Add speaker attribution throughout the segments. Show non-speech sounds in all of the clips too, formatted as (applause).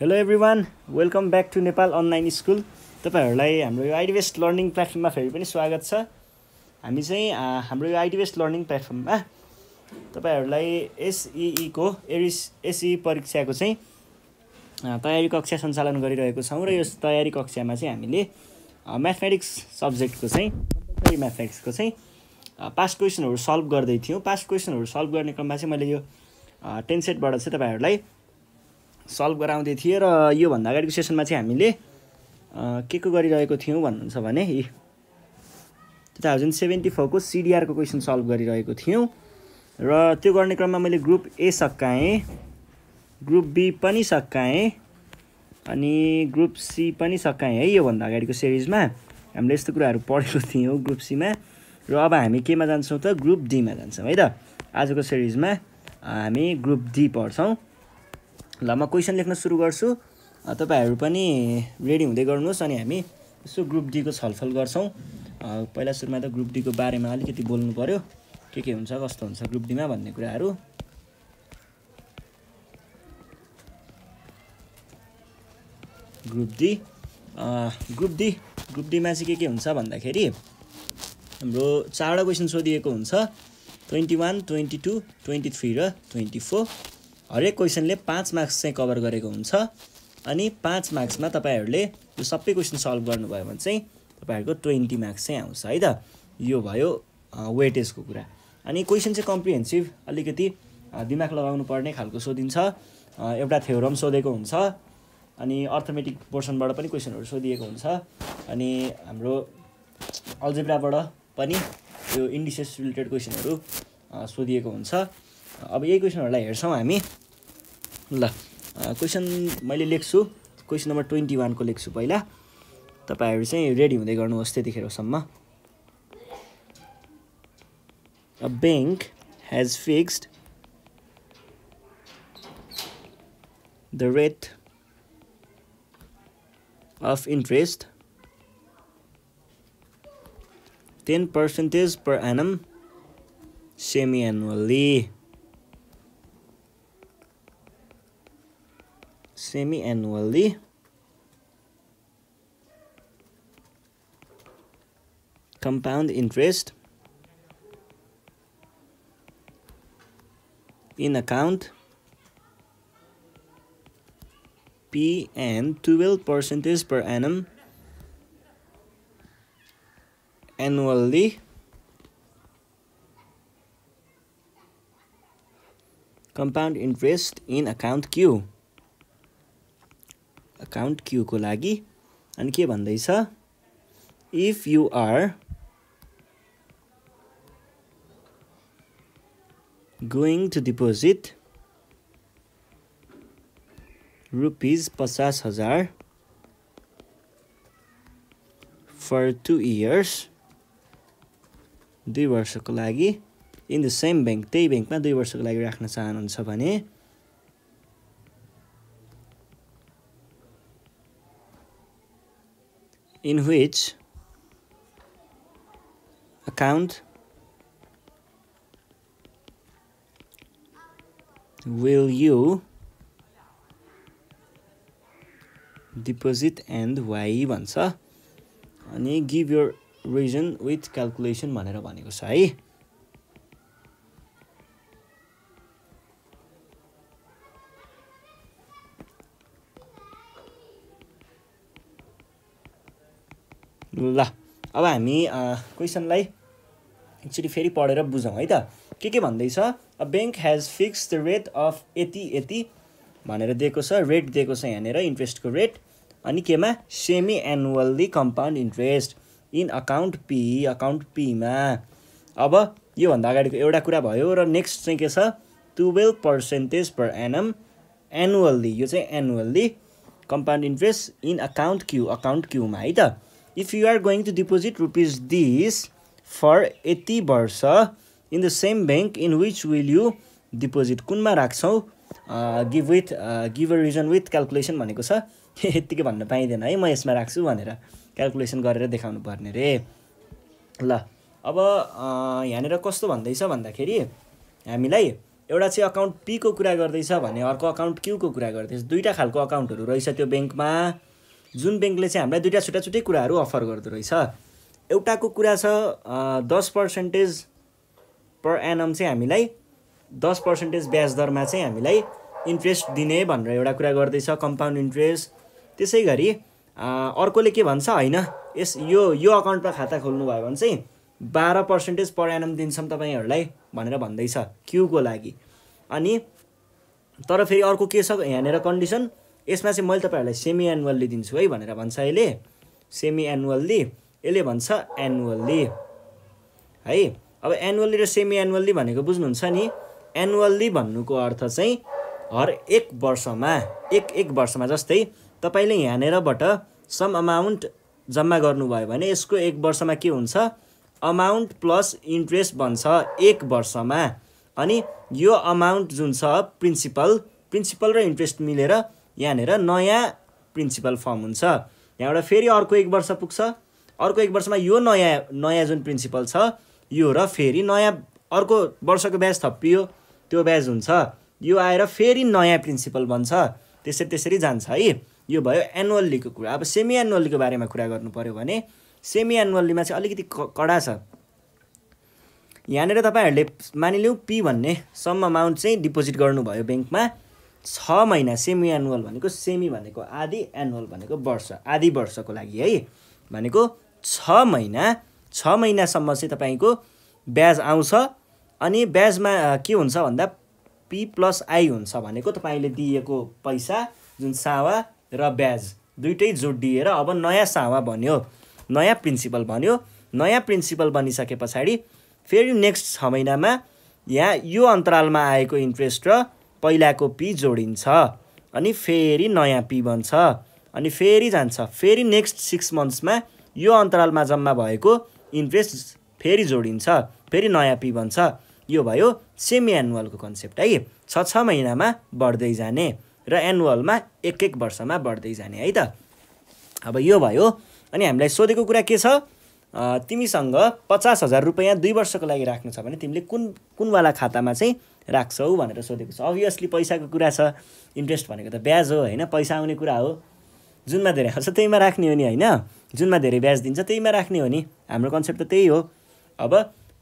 Speaker 1: Hello everyone welcome back to Nepal online school तपाईँहरूलाई हाम्रो यो आइडिबेस्ट लर्निङ प्लेटफर्ममा फेरि पनि स्वागत छ हामी चाहिँ हाम्रो यो आइडिबेस्ट लर्निङ प्लेटफर्ममा तपाईँहरूलाई एसइईको एरिस एसई परीक्षाको चाहिँ तयारी कक्षा सञ्चालन गरिरहेको छौँ र यो तयारी कक्षामा चाहिँ हामीले म्याथमेटिक्स सब्जेक्टको चाहिँ कम्पलसरी म्याथमेटिक्सको चाहिँ पास्ट क्वेसनहरू सल्भ गर्दै थियौँ पास्ट क्वेसनहरू सल्भ गर्ने क्रममा चाहिँ मैले यो टेन सेटबाट चाहिँ तपाईँहरूलाई सल्भ गराउँदै थिएँ र योभन्दा अगाडिको सेसनमा चाहिँ हामीले के को गरिरहेको थियौँ भन्नुहुन्छ भने टु थाउजन्ड सेभेन्टी फोरको सिडिआरको क्वेसन सल्भ गरिरहेको थियौँ र त्यो गर्ने क्रममा मैले ग्रुप ए सक्काएँ ग्रुप बी पनि सकाएँ अनि ग्रुप सी पनि सकाएँ है योभन्दा अगाडिको सिरिजमा हामीले यस्तो कुराहरू पढेको थियौँ ग्रुप सीमा र अब हामी केमा जान्छौँ त ग्रुप डीमा जान्छौँ है त आजको सिरिजमा हामी ग्रुप डी पढ्छौँ ल म क्वेसन लेख्न सुरु गर्छु तपाईँहरू पनि रेडी हुँदै गर्नुहोस् अनि हामी यसो ग्रुप डीको छलफल गर्छौँ पहिला सुरुमा त ग्रुप डीको बारेमा अलिकति बोल्नु पऱ्यो के के हुन्छ कस्तो हुन्छ ग्रुप डीमा भन्ने कुराहरू group D group D group डीमा चाहिँ के के हुन्छ भन्दाखेरि हाम्रो चारवटा क्वेसन सोधिएको हुन्छ twenty one twenty two twenty three र ट्वेन्टी फोर हरेक क्वेसनले पाँच मार्क्स चाहिँ कभर गरेको हुन्छ अनि पाँच मार्क्समा तपाईँहरूले यो सबै क्वेसन सल्भ गर्नुभयो भने चाहिँ तपाईँहरूको ट्वेन्टी मार्क्स चाहिँ आउँछ है त यो भयो वेटेजको कुरा अनि क्वेसन चाहिँ कम्प्रिहेन्सिभ अलिकति दिमाग लगाउनु पर्ने खालको सोधिन्छ एउटा थ्योरम सोधेको हुन्छ अनि अर्थमेटिक पोर्सनबाट पनि क्वेसनहरू सोधिएको हुन्छ अनि हाम्रो अल्जेब्राबाट पनि यो इन्डिसेस रिलेटेड क्वेसनहरू सोधिएको हुन्छ अब यही क्वेसनहरूलाई हेर्छौँ हामी ल क्वेसन मैले लेख्छु क्वेसन नम्बर ट्वेन्टी वानको लेख्छु पहिला तपाईँहरू चाहिँ रेडी हुँदै गर्नुहोस् त्यतिखेरसम्म a bank has fixed the rate of interest ten percentage per annum semi annually semi-annually compound interest in account P and 12 percentage per annum annually compound interest in account Q. Account क्युको लागि अनि के भन्दैछ if you are going to deposit rupees पचास हजार for two years दुई वर्षको लागि इन द सेम ब्याङ्क त्यही ब्याङ्कमा दुई वर्षको लागि राख्न चाहनुहुन्छ भने in which account will you deposit and why भन्छ अनि give your reason with calculation भनेर भनेको छ है ल अब हामी क्वेसनलाई एक्चुली फेरि पढेर बुझौँ है त के के भन्दैछ a bank has fix the rate of यति यति भनेर दिएको छ रेट दिएको छ यहाँनिर इन्ट्रेस्टको रेट अनि केमा semi annually compound interest in account P account पीमा अब योभन्दा अगाडिको एउटा कुरा भयो र नेक्स्ट चाहिँ के छ twelve percentage per annum annually यो चाहिँ annually compound interest in account Q account क्युमा है त if you are going to deposit rupees this for यति वर्ष in the same bank in which will you deposit कुनमा राख्छौँ give with give a reason with calculation भनेको छ (laughs) यत्तिकै भन्न पाइँदैन है म यसमा राख्छु भनेर क्यालकुलेसन गरेर देखाउनु पर्ने रे ल अब यहाँनिर कस्तो भन्दैछ भन्दाखेरि हामीलाई एउटा चाहिँ अकाउन्ट पीको कुरा गर्दैछ भने अर्को अकाउन्ट क्युको कुरा गर्दैछ दुईवटा खालको अकाउन्टहरू रहेछ त्यो ब्याङ्कमा जुन ब्याङ्कले चाहिँ हामीलाई दुइटा छुट्टा छुट्टै कुराहरू अफर गर्दो रहेछ एउटाको कुरा छ दस पर्सेन्टेज पर एनम चाहिँ हामीलाई दस पर्सेन्टेज ब्याज दरमा चाहिँ हामीलाई इन्ट्रेस्ट दिने भनेर एउटा कुरा गर्दैछ कम्पाउन्ड इन्ट्रेस्ट त्यसै गरी अर्कोले के भन्छ होइन यस यो यो अकाउन्टमा खाता खोल्नुभयो भने चाहिँ बाह्र पर्सेन्टेज पर एनम दिन्छौँ तपाईँहरूलाई भनेर भन्दैछ क्युको लागि अनि तर फेरि अर्को के छ यहाँनिर कन्डिसन यसमा चाहिँ मैले तपाईँहरूलाई सेमी एनुअल्ली दिन्छु है भनेर भन्छ यसले सेमी एनुअल्ली यसले भन्छ एनुअल्ली है अब एनुअल्ली र सेमी एनुअल्ली भनेको बुझ्नुहुन्छ नि एनुअल्ली भन्नुको अर्थ चाहिँ हर एक वर्षमा एक एक वर्षमा जस्तै तपाईँले यहाँनिरबाट सम अमाउन्ट जम्मा गर्नुभयो भने यसको एक वर्षमा के हुन्छ अमाउन्ट प्लस इन्ट्रेस्ट बन्छ एक वर्षमा अनि यो अमाउन्ट जुन छ प्रिन्सिपल प्रिन्सिपल र इन्ट्रेस्ट मिलेर यहाँनिर नयाँ प्रिन्सिपल फर्म हुन्छ यहाँबाट फेरि अर्को एक वर्ष पुग्छ अर्को एक वर्षमा यो नयाँ नयाँ जुन प्रिन्सिपल छ यो र फेरि नयाँ अर्को वर्षको ब्याज थपियो त्यो ब्याज हुन्छ यो आएर फेरि नयाँ प्रिन्सिपल बन्छ त्यसरी त्यसरी जान्छ है यो भयो एनुअल्लीको कुरा अब सेमी एनुअल्लीको बारेमा कुरा गर्नु पऱ्यो भने सेमी एनुअल्लीमा चाहिँ अलिकति कडा छ यहाँनिर तपाईँहरूले मानिलिउँ पी भन्ने सम अमाउन्ट चाहिँ डिपोजिट गर्नुभयो ब्याङ्कमा छ महिना सेमी एनुअल भनेको सेमी भनेको आधी एनुअल भनेको वर्ष आधी वर्षको लागि है भनेको छ महिना छ महिनासम्म चाहिँ तपाईँको ब्याज आउँछ अनि ब्याजमा के हुन्छ भन्दा पी प्लस आई हुन्छ भनेको तपाईँले दिएको पैसा जुन सावा र ब्याज दुइटै दिएर अब नयाँ सावा बन्यो नयाँ प्रिन्सिपल बन्यो नयाँ प्रिन्सिपल बनिसके पछाडि फेरि नेक्स्ट छ महिनामा यहाँ यो अन्तरालमा आएको इन्ट्रेस्ट र पहिलाको पी जोडिन्छ अनि फेरि नयाँ पी बन्छ अनि फेरि जान्छ फेरि नेक्स्ट सिक्स मन्थ्समा यो अन्तरालमा जम्मा भएको इन्ट्रेस्ट फेरि जोडिन्छ फेरि नयाँ पी बन्छ यो भयो सेमी एनुअलको कन्सेप्ट है छ छ महिनामा बढ्दै जाने र एनुअलमा एक एक वर्षमा बढ्दै जाने है त अब यो भयो अनि हामीलाई सोधेको कुरा के छ तिमीसँग पचास हजार रुपियाँ दुई वर्षको लागि राख्नु छ भने तिमीले कुन कुनवाला खातामा चाहिँ राख्छौ भनेर सोधेको छ अभियसली पैसाको कुरा छ इन्ट्रेस्ट भनेको त ब्याज हो होइन पैसा आउने कुरा हो जुनमा धेरै आउँछ त्यहीमा राख्ने हो नि होइन जुनमा धेरै ब्याज दिन्छ त्यहीमा राख्ने हो नि हाम्रो कन्सेप्ट त त्यही हो अब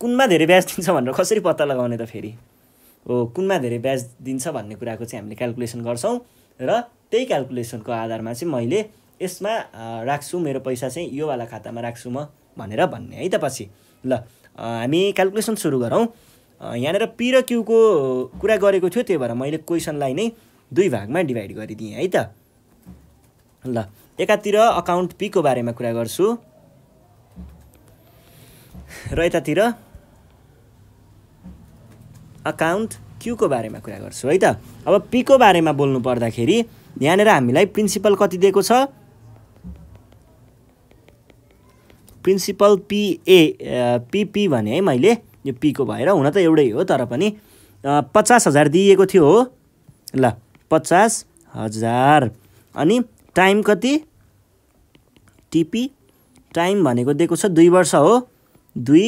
Speaker 1: कुनमा धेरै ब्याज दिन्छ भनेर कसरी पत्ता लगाउने त फेरि हो कुनमा धेरै ब्याज दिन्छ भन्ने कुराको चाहिँ हामीले क्यालकुलेसन गर्छौँ र त्यही क्यालकुलेसनको आधारमा चाहिँ मैले यसमा राख्छु मेरो पैसा चाहिँ योवाला खातामा राख्छु म भनेर भन्ने है त पछि ल हामी क्यालकुलेसन सुरु गरौँ यहाँनिर पी र क्युको कुरा गरेको थियो त्यही भएर मैले क्वेसनलाई नै दुई भागमा डिभाइड गरिदिएँ है त ल एकातिर अकाउन्ट पीको बारेमा कुरा गर्छु र यतातिर अकाउन्ट क्युको बारेमा कुरा गर्छु है त अब पीको बारेमा बोल्नु पर्दाखेरि यहाँनिर हामीलाई प्रिन्सिपल कति दिएको छ प्रिन्सिपल पिए पिपी भने है मैले यो पीको भएर हुन त एउटै हो तर पनि पचास हजार दिइएको थियो हो ल पचास हजार अनि टाइम कति टिपी टाइम भनेको दिएको छ दुई वर्ष हो दुई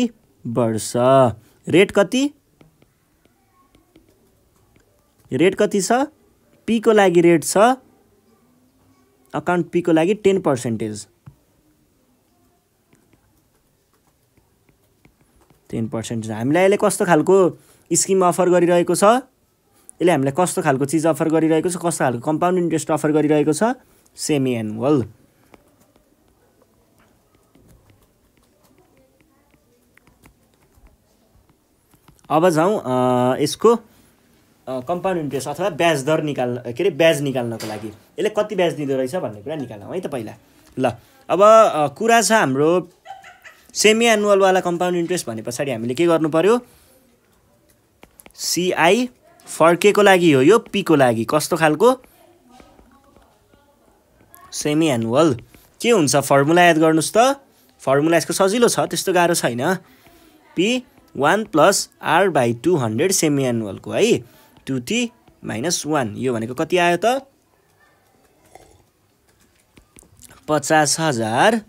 Speaker 1: वर्ष रेट कति रेट कति छ पीको लागि रेट छ अकाउन्ट पीको लागि टेन पर्सेन्टेज टेन पर्सेन्ट हामीलाई अहिले कस्तो खालको स्किम अफर गरिरहेको छ यसले हामीलाई कस्तो खालको चिज अफर गरिरहेको छ कस्तो खालको कम्पाउन्ड इन्ट्रेस्ट अफर गरिरहेको छ सेमी एनुअल अब जाउँ यसको कम्पाउन्ड इन्ट्रेस्ट अथवा ब्याज दर निकाल्न के अरे ब्याज निकाल्नको लागि यसले कति ब्याज दिँदो रहेछ भन्ने कुरा निकालौँ है त पहिला ल अब कुरा छ हाम्रो सेमी एनुअलवाला कम्पाउन्ड इन्ट्रेस्ट भने पछाडि हामीले के गर्नु पऱ्यो सिआई फर्केको लागि हो यो पीको लागि कस्तो खालको सेमी एनुअल के हुन्छ फर्मुला याद गर्नुहोस् त फर्मुला यसको सजिलो छ त्यस्तो गाह्रो छैन P one plus R by two hundred semi एनुअलको है टु टी माइनस वान यो भनेको कति आयो त पचास हजार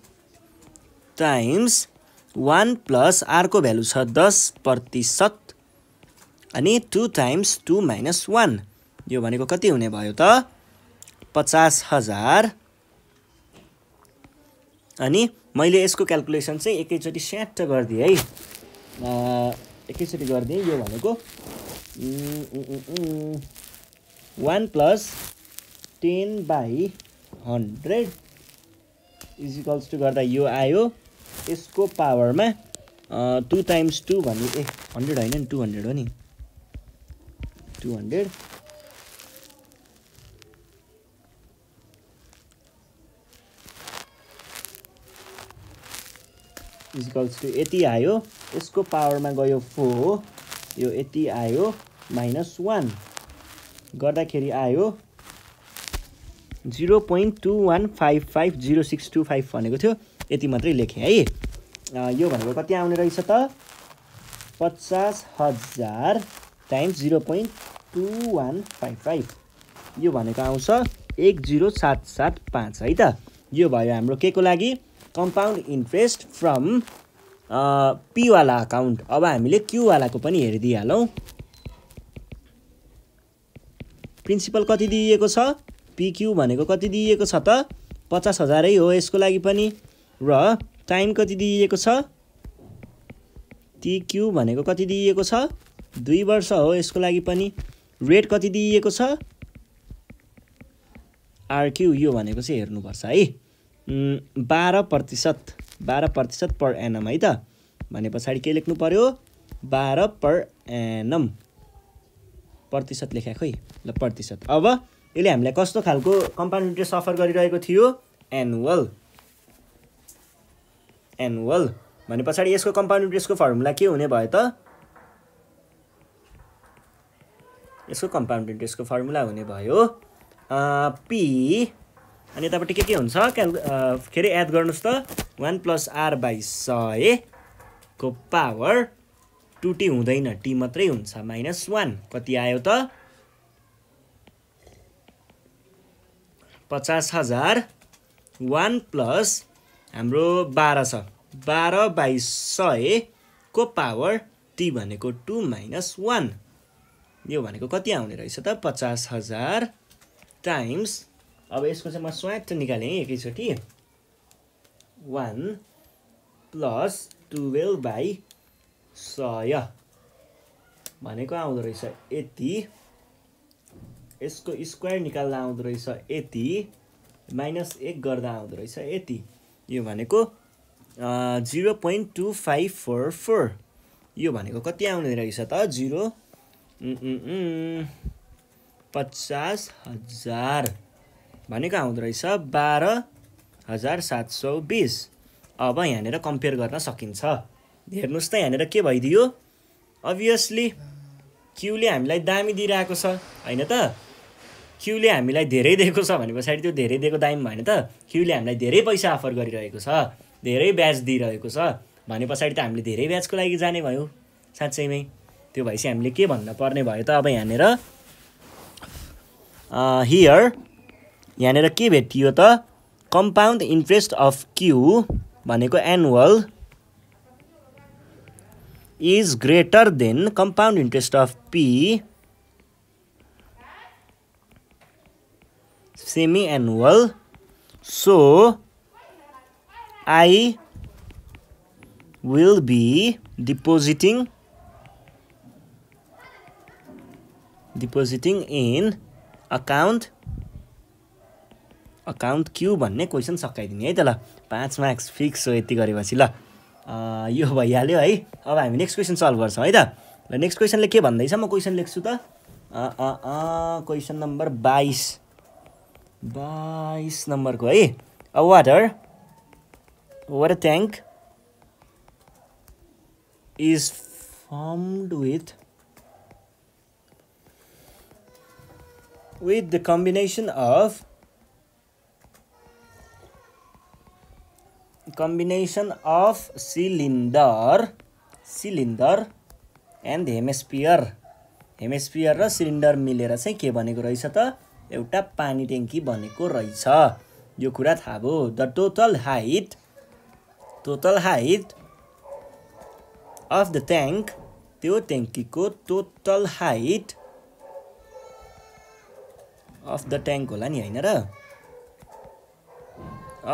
Speaker 1: टाइम्स वान प्लस आरको भ्यालु छ दस प्रतिशत अनि two times two minus one यो भनेको कति हुने भयो त पचास हजार अनि मैले यसको क्यालकुलेसन चाहिँ एकैचोटि स्याट गरिदिएँ है एकैचोटि गरिदिएँ यो भनेको one plus ten by hundred equals to गर्दा यो आयो यसको पावरमा टु टाइम्स टु भन्ने ए हन्ड्रेड होइन नि टु हन्ड्रेड हो नि टु हन्ड्रेड इजिकल्स टु यति आयो यसको पावरमा गयो फोर यो यति आयो माइनस वान गर्दाखेरि आयो zero point two one five five zero six two five भनेको थियो यति मात्रै लेखेँ है यो भनेको कति आउने रहेछ त पचास हजार times zero point two one five five यो भनेको आउँछ एक जिरो सात सात पाँच है त यो भयो हाम्रो के को लागि कम्पाउन्ड इन्ट्रेस्ट फ्रम पीवाला अकाउन्ट अब हामीले क्युवालाको पनि हेरिदिइहालौँ प्रिन्सिपल कति दिइएको छ पिक्यु भनेको कति दिइएको छ त पचास हजारै हो यसको लागि पनि र टाइम कति दिइएको छ टिक्यु भनेको कति दिइएको छ दुई वर्ष हो यसको लागि पनि रेट कति दिइएको छ आरक्यु यो भनेको चाहिँ हेर्नुपर्छ है बाह्र प्रतिशत बाह्र प्रतिशत पर एनम है त भने पछाडि के लेख्नु पर्यो बाह्र पर एनम प्रतिशत लेखा खोइ ल प्रतिशत अब यसले हामीलाई कस्तो खालको कम्पाउन्ड इन्ट्रेस्ट अफर गरिरहेको थियो एनुअल एनुअल भने पछाडि यसको कम्पाउन्ड इन्ट्रेस्टको फर्मुला के हुने भयो त यसको कम्पाउन्ड इन्ट्रेस्टको फर्मुला हुने भयो पी अनि यतापट्टि के के हुन्छ क्याल के अरे एड गर्नुहोस् त वान प्लस आर बाई सयको पावर टु टी हुँदैन टी मात्रै हुन्छ माइनस वान कति आयो त पचास हजार वान प्लस हाम्रो बाह्र छ बाह्र बाई सयको पावर टी भनेको टु माइनस वान यो भनेको कति आउने रहेछ त पचास हजार टाइम्स अब यसको चाहिँ म स्वाट निकालेँ एकैचोटि वान प्लस टुवेल्भ बाई सय भनेको आउँदो रहेछ यति यसको स्क्वायर निकाल्दा आउँदो रहेछ यति माइनस एक गर्दा आउँदो रहेछ यति यो भनेको zero point two five four four यो भनेको कति आउने रहेछ त जिरो पचास हजार भनेको आउँदो रहेछ बाह्र हजार सात सौ बिस अब यहाँनिर कम्पेयर गर्न सकिन्छ हेर्नुहोस् त यहाँनिर के भइदियो अभियसली क्युले हामीलाई दामी दिइरहेको छ होइन त क्युले हामीलाई धेरै दिएको छ भने पछाडि त्यो धेरै दिएको दाइम भएन त क्युले हामीलाई धेरै पैसा अफर गरिरहेको छ धेरै ब्याज दिइरहेको छ भने पछाडि त हामीले धेरै ब्याजको लागि जाने भयो साँच्चैमै त्यो भएपछि हामीले के भन्न पर्ने भयो त अब यहाँनिर हियर यहाँनिर के भेटियो त कम्पाउन्ड इन्ट्रेस्ट अफ क्यु भनेको annual is greater than compound interest of P semi annual so i will be depositing depositing in account account Q भन्ने क्वेसन सकाइदिने है त ल पाँच मार्क्स फिक्स हो यति गरेपछि ल यो भइहाल्यो है अब हामी नेक्स्ट क्वेसन सल्भ गर्छौँ है त ल नेक्स्ट क्वेसनले के भन्दैछ म क्वेसन लेख्छु त क्वेसन नम्बर बाइस बाइस नम्बरको है uh water water tank is formed with with the combination of combination of cylinder cylinder and hemisphere hemisphere र सिलिन्डर मिलेर चाहिँ के भनेको रहेछ त एउटा पानी ट्याङ्की बनेको रहेछ यो कुरा थाहा भयो the total height total height of the tank त्यो ट्याङ्कीको total height of the tank होला नि होइन र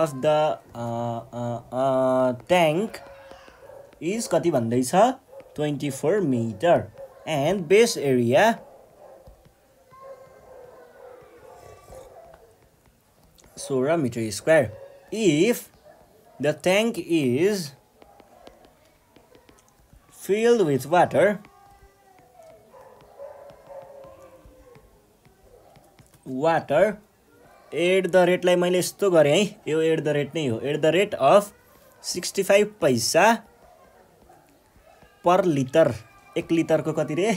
Speaker 1: अफ द ट्याङ्क इज कति भन्दैछ twenty four metre and base area सोह्र metre square if the tank is filled with water water at the रेटलाई मैले यस्तो गरेँ है यो एट द रेट नै हो at the rate of sixty five paisa per litre एक लिटरको कति रे (laughs)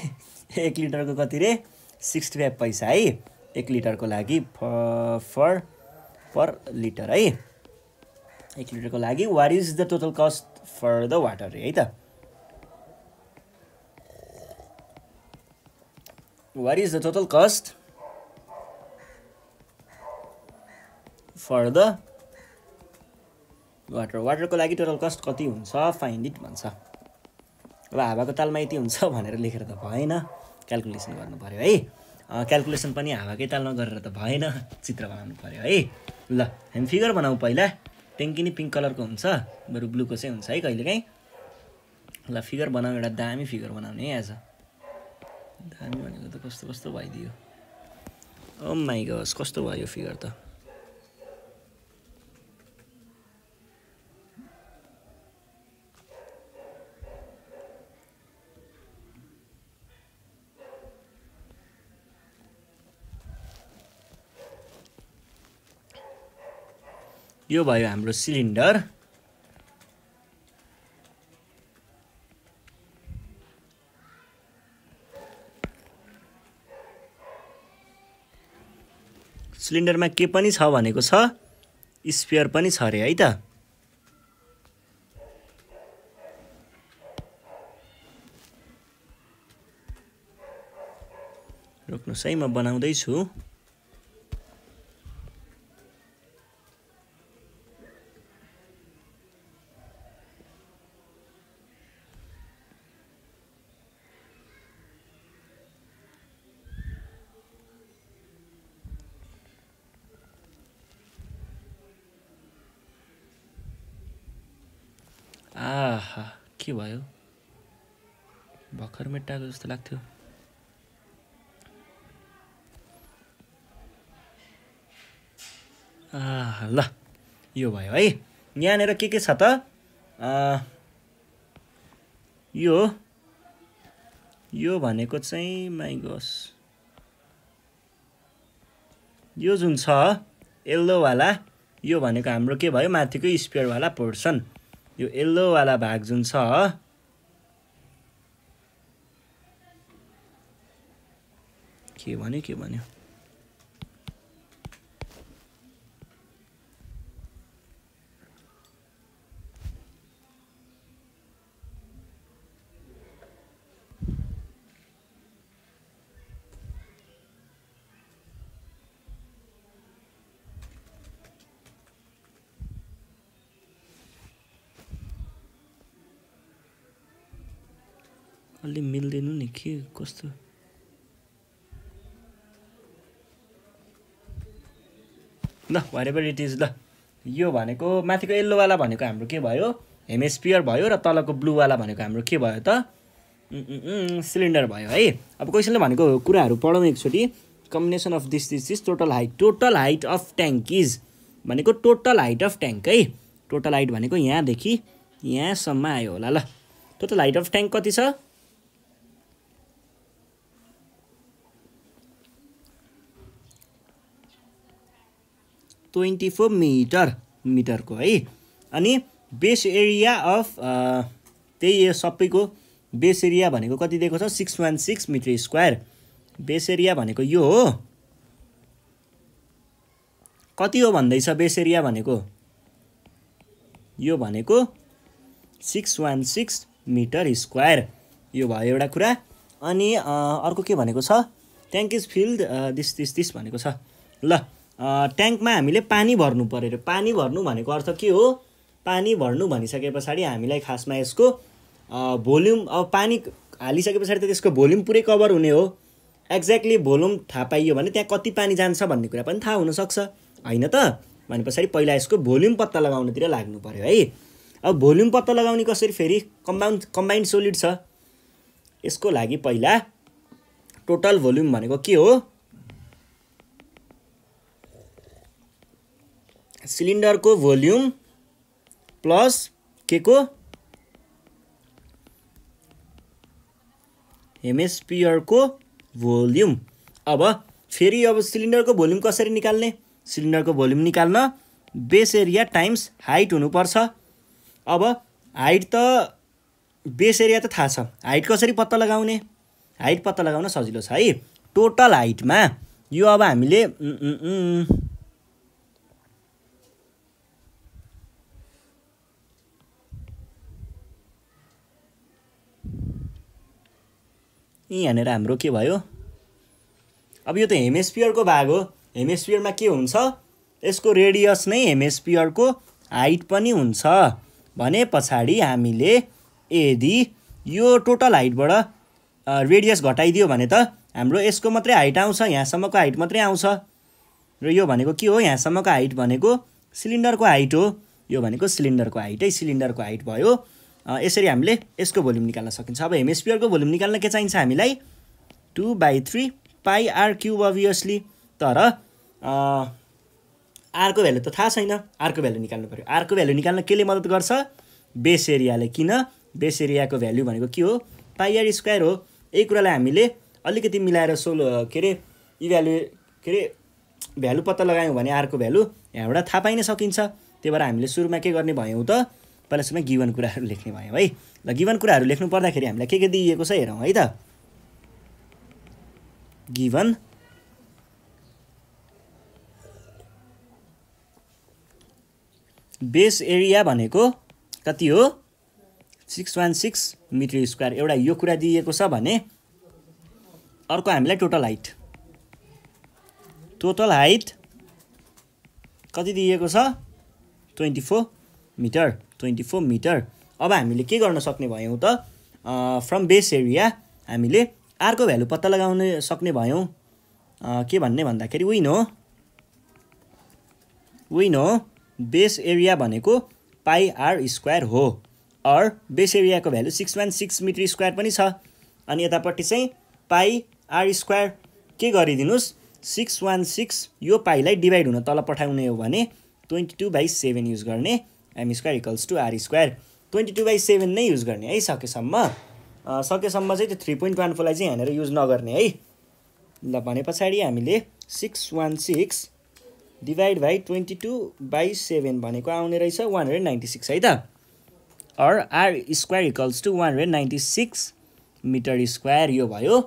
Speaker 1: एक लिटरको कति रे सिक्सटी फाइभ पैसा है एक लिटरको लागि फर पर लिटर है एक लिटरको लागि what is the total cost for the water है त what is the total cost for the water वाटरको लागि टोटल कस्ट कति हुन्छ फाइन्ड इट भन्छ अब हावाको तालमा यति हुन्छ भनेर लेखेर त भएन क्यालकुलेसन गर्नु पऱ्यो है क्यालकुलेसन पनि हावाकै तालमा गरेर त भएन चित्र बनाउनु पऱ्यो है ल हामी फिगर बनाऊ पहिला ट्याङ्की नै पिङ्क कलरको हुन्छ बरु ब्लूको चाहिँ हुन्छ है कहिलेकाहीँ ल फिगर बनाऊ एउटा दामी फिगर बनाउने है आज दामी भनेको त कस्तो कस्तो भइदियो ओ माइ गस कस्तो भयो फिगर त यो भयो हाम्रो सिलिन्डर सिलिन्डरमा के पनि छ भनेको छ स्पियर पनि छ अरे है त रोक्नुहोस् है म बनाउँदैछु घटाएको जस्तो लाग्थ्यो ल यो भयो है यहाँनिर के के छ त यो यो भनेको चाहिँ माइगोस यो जुन छ यल्लोवाला यो भनेको हाम्रो के भयो माथिको स्पियरवाला पोर्सन यो एल्लोवाला भाग जुन छ के भन्यो के भन्यो अलि मिल्दैन नि के कस्तो ल पनि इट इज ल यो भनेको माथिको यल्लोवाला भनेको हाम्रो के भयो हेमेस्पियर भयो र तलको ब्लुवाला भनेको हाम्रो के भयो त सिलिन्डर भयो है अब क्वेसनले भनेको कुराहरू पढौँ एकचोटि combination of this this is total height total height of tank is भनेको टोटल हाइट अफ ट्याङ्क है टोटल हाइट भनेको यहाँदेखि यहाँसम्म आयो होला ल टोटल हाइट अफ ट्याङ्क कति छ ट्वेन्टी फोर मिटर मिटरको है अनि बेस एरिया अफ त्यही सबैको बेस एरिया भनेको कति दिएको छ six one six metre square base area भनेको यो हो कति हो भन्दैछ बेस एरिया भनेको यो भनेको six one six metre square यो भयो एउटा कुरा अनि अर्को के भनेको छ tank is filled this this this भनेको छ ल ट्याङ्कमा हामीले पानी भर्नु पऱ्यो पानी भर्नु भनेको अर्थ के हो पानी भर्नु भनिसके पछाडि हामीलाई खासमा यसको भोल्युम अब पानी हालिसके पछाडि त त्यसको भोल्युम पुरै कभर हुने हो एक्ज्याक्टली भोल्युम थाहा पाइयो भने त्यहाँ कति पानी जान्छ भन्ने कुरा पनि थाहा हुनसक्छ होइन त भने पछाडि पहिला यसको भोल्युम पत्ता लगाउनुतिर लाग्नु पऱ्यो है अब भोल्युम पत्ता लगाउने कसरी फेरि कम्बाउन्ड कम्बाइन्ड सोलिड छ यसको लागि पहिला टोटल भोल्युम भनेको के हो सिलिन्डरको भोल्युम प्लस के को हेमेस्पियरको भोल्युम अब फेरि अब सिलिन्डरको भोल्युम कसरी निकाल्ने सिलिन्डरको भोल्युम निकाल्न बेस एरिया टाइम्स हाइट हुनुपर्छ अब हाइट त बेस एरिया त थाहा छ हाइट कसरी पत्ता लगाउने हाइट पत्ता लगाउन सजिलो छ है टोटल हाइटमा यो अब हामीले यहाँनिर हाम्रो के भयो अब यो त हेमेस्पियरको भाग हो हेमेस्पियरमा के हुन्छ यसको रेडियस नै हेमेस्पियरको हाइट पनि हुन्छ भने पछाडि हामीले यदि यो टोटल हाइटबाट रेडियस घटाइदियो भने त हाम्रो यसको मात्रै हाइट आउँछ यहाँसम्मको हाइट मात्रै आउँछ र यो भनेको के हो यहाँसम्मको हाइट भनेको सिलिन्डरको हाइट हो यो भनेको सिलिन्डरको हाइट है सिलिन्डरको हाइट भयो यसरी हामीले यसको भोल्युम निकाल्न सकिन्छ अब हेमिस्पियरको भोल्युम निकाल्न के चाहिन्छ हामीलाई two by three pi R cube obviously तर आरको भ्यालु त थाहा छैन आरको भ्यालु निकाल्नु पऱ्यो आरको भ्यालु निकाल्न केले मद्दत गर्छ बेस एरियाले किन बेस एरियाको भ्याल्यु भनेको के हो पाइआर स्क्वायर हो यही कुरालाई हामीले अलिकति मिलाएर सोलो के अरे इभ्यालु के अरे भ्यालु पत्ता लगायौँ भने आरको भ्यालु यहाँबाट थाहा पाइन सकिन्छ त्यही भएर हामीले सुरुमा के गर्ने भयौँ त पहिला सुरुमा गिवन कुराहरू लेख्ने भयौँ है ल गिवन कुराहरू लेख्नु पर्दाखेरि हामीलाई के के दिइएको छ हेरौँ है त गिवन बेस एरिया भनेको कति हो six one six metre square एउटा यो कुरा दिइएको छ भने अर्को हामीलाई टोटल हाइट टोटल हाइट कति दिइएको छ twenty four metre twenty four metre अब हामीले के गर्न सक्ने भयौँ त फ्रम बेस एरिया हामीले आरको भ्यालु पत्ता लगाउन सक्ने भयौँ के भन्ने भन्दाखेरि विन हो विन हो बेस एरिया भनेको पाई आर स्क्वायर हो अर बेस एरियाको value six one six metre square पनि छ अनि यतापट्टि चाहिँ पाई आर स्क्वायर के गरिदिनुहोस् सिक्स वान सिक्स यो पाइलाई डिभाइड हुन तल पठाउने हो भने twenty two by seven use गर्ने M square equals to R square twenty two by seven नै युज गर्ने है सकेसम्म सकेसम्म चाहिँ त्यो थ्री पोइन्ट वान फोरलाई चाहिँ यहाँनिर युज नगर्ने है ल भने पछाडि हामीले six one six divide by twenty two by seven भनेको आउने रहेछ वान हन्ड्रेड नाइन्टी सिक्स है त or R square equals to one hundred ninety six metre square यो भयो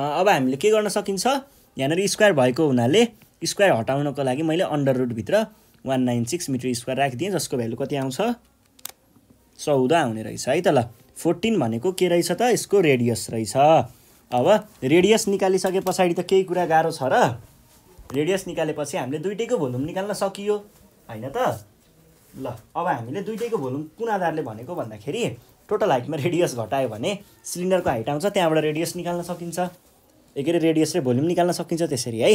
Speaker 1: अब हामीले के गर्न सकिन्छ यहाँनिर स्क्वायर भएको हुनाले स्क्वायर हटाउनको लागि मैले अन्डर रुटभित्र one nine six metre square राखिदिएँ जसको भ्यालु कति आउँछ चौध आउने रहेछ है त ल फोर्टिन भनेको के रहेछ त यसको रेडियस रहेछ अब रेडियस निकालिसके पछाडि त केही कुरा गाह्रो छ र रेडियस निकालेपछि हामीले दुइटैको भोल्युम निकाल्न सकियो होइन त ल अब हामीले दुइटैको भोल्युम कुन आधारले भनेको भन्दाखेरि टोटल हाइटमा रेडियस घटायो भने सिलिन्डरको हाइट आउँछ त्यहाँबाट रेडियस निकाल्न सकिन्छ एकै रेडियस र भोल्युम निकाल्न सकिन्छ त्यसरी है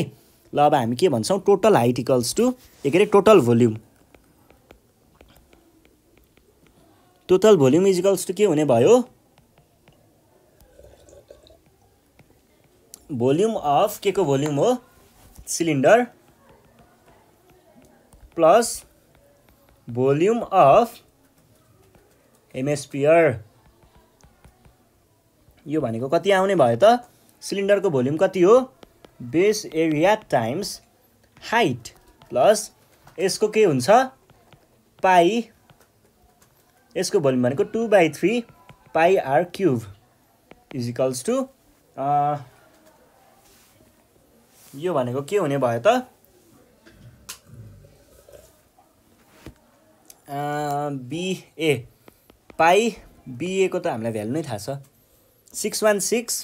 Speaker 1: ल अब हामी के भन्छौँ टोटल हाइट इक्वल्स टु के अरे total volume total volume equals to के हुने भयो भोल्युम अफ के को भोल्युम हो cylinder plus volume of hemisphere यो भनेको कति आउने भयो त सिलिन्डरको भोल्युम कति हो base area times height plus यसको के हुन्छ पाई यसको भोल्युम भनेको two by three pi R cube equals to यो भनेको के हुने भयो त बिए पाई बिएको त हामीलाई भ्यालु नै थाहा छ six one six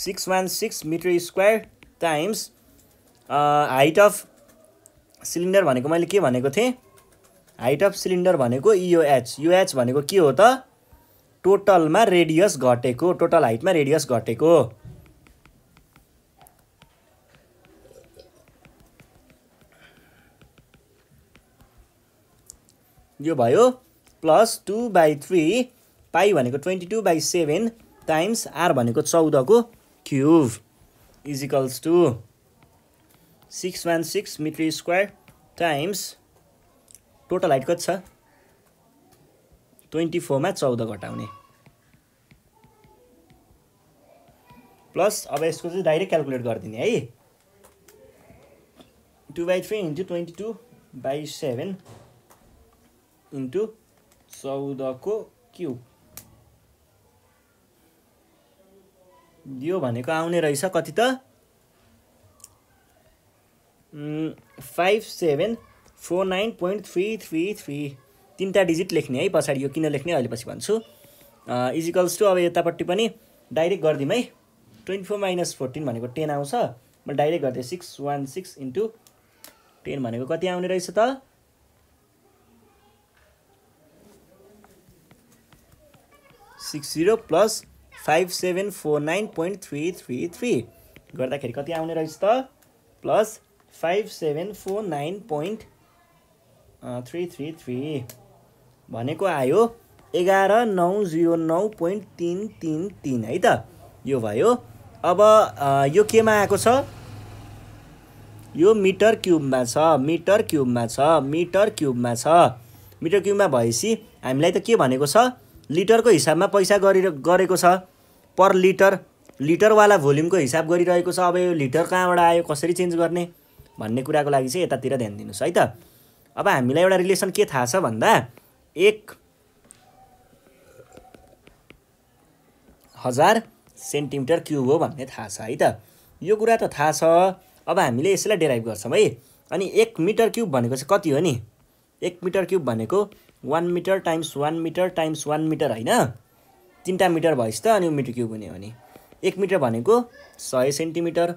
Speaker 1: six one six metre square times height of cylinder भनेको मैले के भनेको थिएँ हाइट अफ सिलिन्डर भनेको इयोएच e युएच भनेको के हो त टोटलमा रेडियस घटेको टोटल हाइटमा रेडियस घटेको यो भयो plus two by three pi भनेको twenty two by seven times R भनेको चौधको cube equals to six one six metre square times total height कति छ ट्वेन्टी फोरमा चौध घटाउने प्लस अब यसको चाहिँ डाइरेक्ट क्यालकुलेट गरिदिने है two by three into twenty two by seven into चौधको क्युब यो भनेको आउने रहेछ कति त five seven four nine point three three three तिनवटा डिजिट लेख्ने है पछाडि यो किन लेख्ने अहिले पछि भन्छु इजिकल्स टु अब यतापट्टि पनि डाइरेक्ट गरिदिउँ है ट्वेन्टी फोर माइनस फोर्टिन भनेको टेन आउँछ मैले डाइरेक्ट गरिदिएँ six one six into ten भनेको कति आउने रहेछ त six zero plus five seven four nine point three three three गर्दाखेरि कति आउने रहेछ त plus five seven four nine point three three three भनेको आयो एघार नौ जिरो नौ पोइन्ट तिन तिन तिन है त यो भयो अब यो केमा आएको छ यो मिटर क्युबमा छ मिटर क्युबमा छ मिटर क्युबमा छ मिटर क्युबमा भएपछि हामीलाई त के भनेको छ लिटरको हिसाबमा पैसा गरेर गरेको छ पर लिटर लिटरवाला भोल्युमको हिसाब गरिरहेको छ अब यो लिटर कहाँबाट आयो कसरी चेन्ज गर्ने भन्ने कुराको लागि चाहिँ यतातिर ध्यान दिनुहोस् है त अब हामीलाई एउटा रिलेसन के थाहा छ भन्दा एक हजार सेन्टिमिटर क्युब हो भन्ने थाहा छ है त यो कुरा त थाहा छ अब हामीले यसलाई डेराइभ गर्छौँ है अनि एक मिटर क्युब भनेको चाहिँ कति हो नि एक मिटर क्युब भनेको one metre times one metre times one metre होइन तिनवटा मिटर भएपछि त अनि मिटर क्युब हुने हो भने एक मिटर भनेको सय सेन्टिमिटर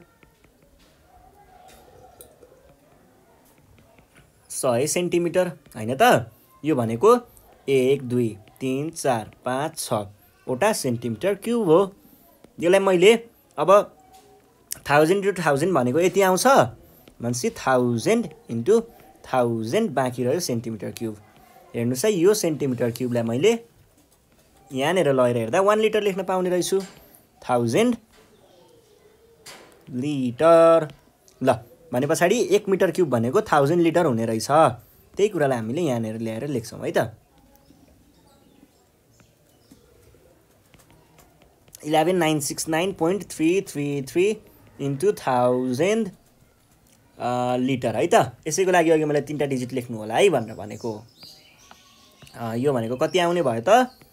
Speaker 1: सय सेन्टिमिटर होइन त यो भनेको एक दुई तिन चार पाँच छवटा सेन्टिमिटर क्युब हो यसलाई मैले अब थाउजन्ड इन्टु थाउजन्ड भनेको यति आउँछ भनेपछि थाउजन्ड इन्टु थाउजन्ड बाँकी रह्यो सेन्टिमिटर क्युब हेर्नुहोस् है यो सेन्टिमिटर क्युबलाई मैले यहाँनिर लगेर हेर्दा वान लिटर लेख्न पाउने रहेछु थाउजन्ड लिटर ल भने पछाडि एक मिटर क्युब भनेको थाउजन्ड लिटर हुने रहेछ त्यही कुरालाई हामीले यहाँनिर ल्याएर लेख्छौँ है त eleven nine six nine point three three three into thousand litre है त यसैको लागि अघि मैले तिनवटा डिजिट लेख्नु होला है भनेर भनेको यो भनेको कति आउने भयो त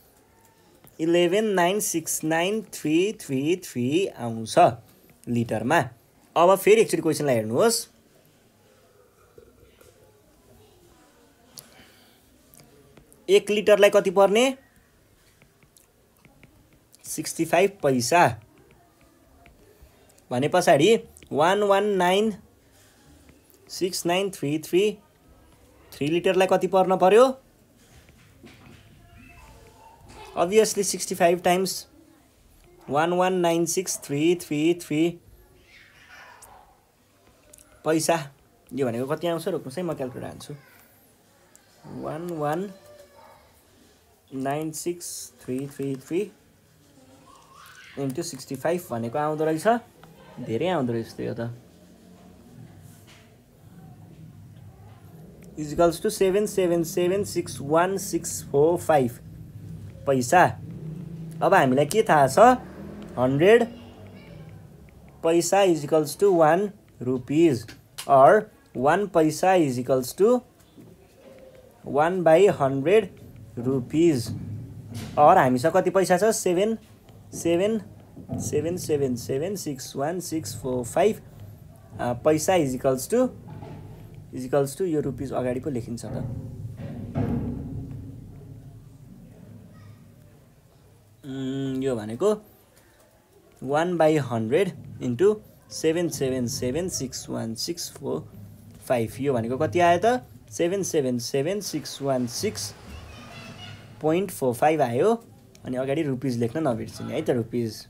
Speaker 1: eleven nine six nine three three three आउँछ लिटरमा अब फेरि एकचोटि क्वेसनलाई हेर्नुहोस् एक लिटरलाई कति पर्ने सिक्सटी फाइभ पैसा भने पछाडि one one nine six nine three three three लिटरलाई कति पर्न पऱ्यो obviously sixty five times one one nine six three three three paisa यो भनेको कति आउँछ रोक्नुहोस् है म क्यालकुलेटर हान्छु one one nine six three three three into sixty five भनेको आउँदो रहेछ धेरै आउँदो रहेछ त्यो त equals to seven seven seven six one six four five paisa अब हामीलाई के थाहा छ hundred paisa equals to one rupees or one paisa equals to one by hundred rupees or हामीसँग कति पैसा छ seven seven seven seven seven six one six four five paisa equals to equals to यो रुपिज अगाडि पो लेखिन्छ त मेरो भनेको one by hundred into seven seven seven six one six four five यो भनेको कति आयो त seven seven seven six one six point four five आयो अनि अगाडि रुपिज लेख्न नबिर्सिने है त रुपिज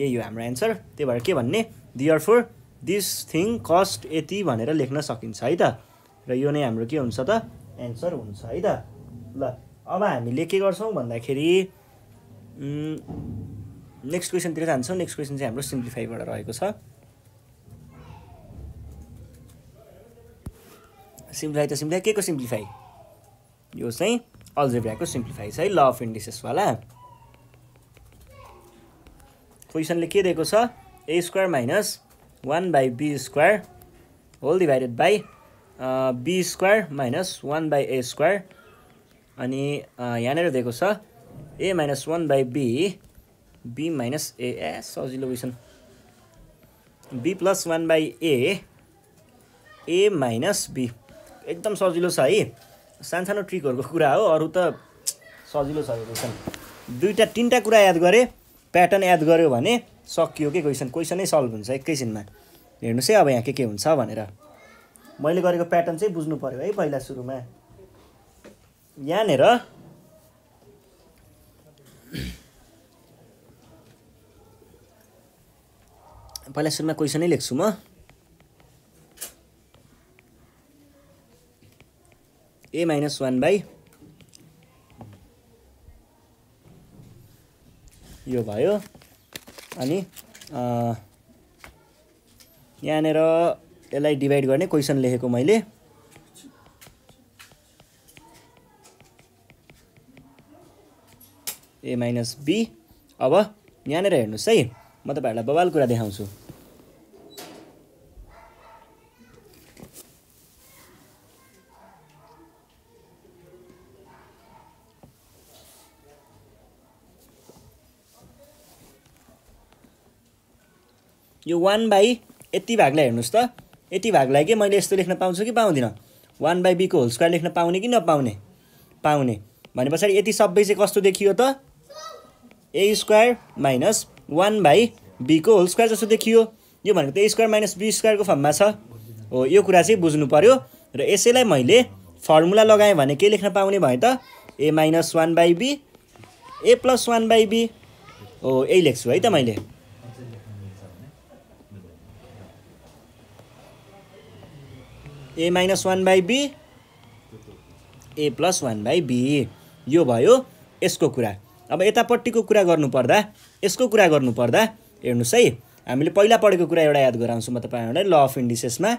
Speaker 1: यही हो हाम्रो एन्सर त्यही भएर के भन्ने therefore this thing cost यति भनेर लेख्न सकिन्छ है त र यो नै हाम्रो के हुन्छ त एन्सर हुन्छ है त ल अब हामीले के गर्छौँ भन्दाखेरि नेक्स्ट क्वेसनतिर जान्छौँ नेक्स्ट क्वेसन चाहिँ हाम्रो सिम्प्लिफाईबाट रहेको छ सिम्प्लिफाई त सिम्प्लिफाई के को सिम्प्लिफाई यो चाहिँ अल्जेब्राको सिम्प्लिफाई छ है ल अफ इन्डिसेसवाला क्वेसनले के दिएको छ A square minus one by B square whole divided by B square minus one by A square अनि यहाँनिर दिएको छ A minus one by B B minus A A सजिलो question B plus one by A A minus B एकदम सजिलो छ है सानसानो ट्रिकहरूको कुरा हो अरू त सजिलो छ यो क्वेसन दुईवटा तिनवटा कुरा याद गरेँ प्याटर्न याद गऱ्यो भने सकियो कि क्वेसन क्वेसनै सल्भ हुन्छ एकैछिनमा हेर्नुहोस् है अब यहाँ के के हुन्छ भनेर मैले गरेको प्याटर्न चाहिँ बुझ्नु पऱ्यो है पहिला सुरुमा यहाँनिर पहिला सुरुमा क्वेसनै लेख्छु म ए माइनस वान बाई यो भयो अनि यहाँनिर यसलाई डिभाइड गर्ने क्वेसन लेखेको मैले ए माइनस बी अब यहाँनिर हेर्नुहोस् है म तपाईँहरूलाई बबाल कुरा देखाउँछु यो वान बाई यति भागलाई हेर्नुहोस् त यति भागलाई के मैले यस्तो लेख्न पाउँछु कि पाउँदिनँ वान बाई बीको होल स्क्वायर लेख्न पाउने कि नपाउने पाउने भने पछाडि यति सबै चाहिँ कस्तो देखियो त A square minus one by बीको होल स्क्वायर जस्तो देखियो यो भनेको त ए स्क्वायर माइनस बी स्क्वायरको फर्ममा छ हो यो कुरा चाहिँ बुझ्नु पऱ्यो र यसैलाई मैले फर्मुला लगाएँ भने के लेख्न पाउने भएँ त A minus one by B A plus one by B हो यही लेख्छु है त मैले A minus one by B A plus one by B यो भयो यसको कुरा अब यतापट्टिको कुरा गर्नुपर्दा यसको कुरा गर्नुपर्दा हेर्नुहोस् है हामीले पहिला पढेको कुरा एउटा याद गराउँछु म तपाईँहरूलाई ल अफ इन्डिसेसमा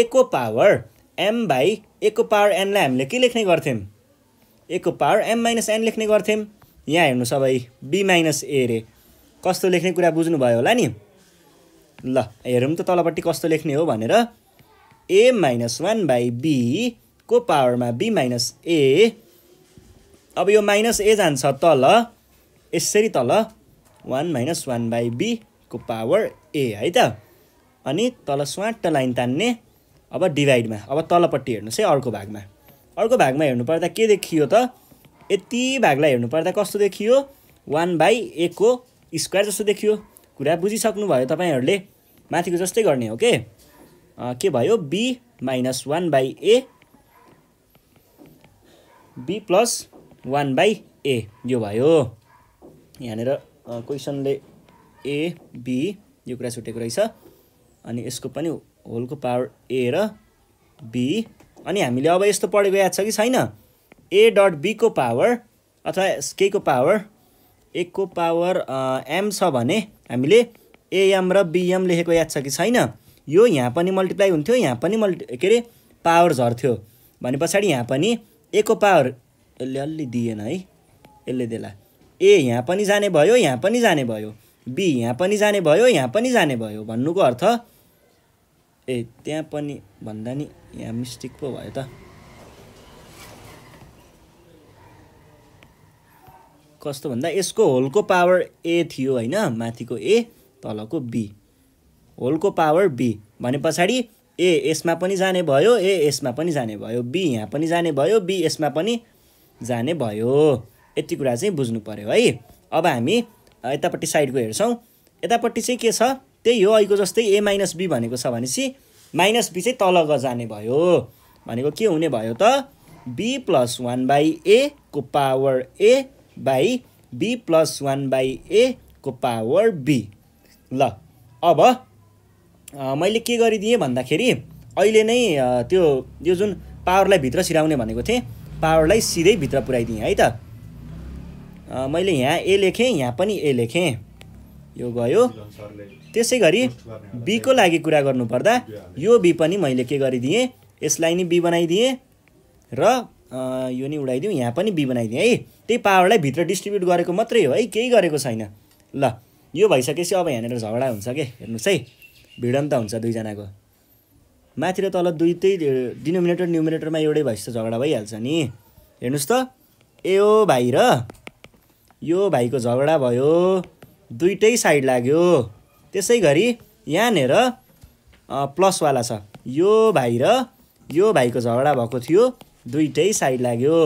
Speaker 1: एको पावर एम बाई एको पावर एनलाई हामीले के लेख्ने गर्थ्यौँ एको पावर एम माइनस एन लेख्ने गर्थ्यौँ यहाँ हेर्नु सबै बी माइनस ए रे कस्तो लेख्ने कुरा बुझ्नुभयो होला नि ल हेरौँ त तलपट्टि कस्तो लेख्ने हो भनेर ए माइनस वान बाई बीको पावरमा बी माइनस ए अब यो माइनस ए जान्छ तल यसरी तल वान माइनस वान बाई बीको पावर ए है त अनि तल स्वाट लाइन तान्ने अब डिभाइडमा अब तलपट्टि हेर्नुहोस् है अर्को भागमा अर्को भागमा हेर्नुपर्दा के देखियो त यति भागलाई हेर्नुपर्दा कस्तो देखियो वान बाई एकको स्क्वायर जस्तो देखियो कुरा बुझिसक्नुभयो तपाईँहरूले माथिको जस्तै गर्ने हो के के भयो B minus one by A B plus one by A यो भयो यहाँनिर क्वेसनले ए बी यो कुरा छुटेको रहेछ अनि यसको पनि होलको पावर ए र बी अनि हामीले अब यस्तो पढेको याद छ कि छैन ए डट बीको पावर अथवा केको को पावर एकको पावर एम छ भने हामीले एएम र बिएम लेखेको याद छ कि छैन यो यहाँ पनि मल्टिप्लाई हुन्थ्यो यहाँ पनि मल्टि के अरे पावर झर्थ्यो भने पछाडि यहाँ पनि एको पावर यसले अलि दिएन है यसले देला ए यहाँ पनि जाने भयो यहाँ पनि जाने भयो बी यहाँ पनि जाने भयो यहाँ पनि जाने भयो भन्नुको अर्थ ए त्यहाँ पनि भन्दा नि यहाँ मिस्टेक पो भयो त कस्तो भन्दा यसको होलको पावर ए थियो होइन माथिको ए तलको बी होलको पावर बी भने पछाडि ए यसमा पनि जाने भयो ए यसमा पनि जाने भयो बी यहाँ पनि जाने भयो बी यसमा पनि जाने भयो यति कुरा चाहिँ बुझ्नु पऱ्यो है अब हामी यतापट्टि साइडको हेर्छौँ यतापट्टि चाहिँ के छ त्यही हो अहिलेको जस्तै ए माइनस बी भनेको छ भनेपछि माइनस बी चाहिँ तल जाने भयो भनेको के हुने भयो त B plus one by A को power A by B plus one by A को पावर बी ल अब मैले के गरिदिएँ भन्दाखेरि अहिले नै त्यो यो जुन पावरलाई भित्र सिराउने भनेको थिएँ पावरलाई सिधै भित्र पुऱ्याइदिएँ है त मैले यहाँ ए लेखेँ यहाँ पनि ए लेखेँ यो गयो त्यसै गरी बीको लागि कुरा गर्नुपर्दा यो बी पनि मैले के गरिदिएँ यसलाई नि बी बनाइदिएँ र यो नि उडाइदिउँ यहाँ पनि बी बनाइदिएँ है त्यही पावरलाई भित्र डिस्ट्रिब्युट गरेको मात्रै हो है केही गरेको छैन ल यो भइसकेपछि अब यहाँनिर झगडा हुन्छ कि हेर्नुहोस् है भिडन्त हुन्छ दुईजनाको माथि र तल दुइटै डिनोमिनेटर न्युमिनेटरमा एउटै भएपछि झगडा भइहाल्छ नि हेर्नुहोस् त ए ओ भाइ र यो भाइको झगडा भयो दुइटै साइड लाग्यो त्यसै गरी यहाँनिर प्लसवाला छ यो भाइ र यो भाइको झगडा भएको थियो दुइटै साइड लाग्यो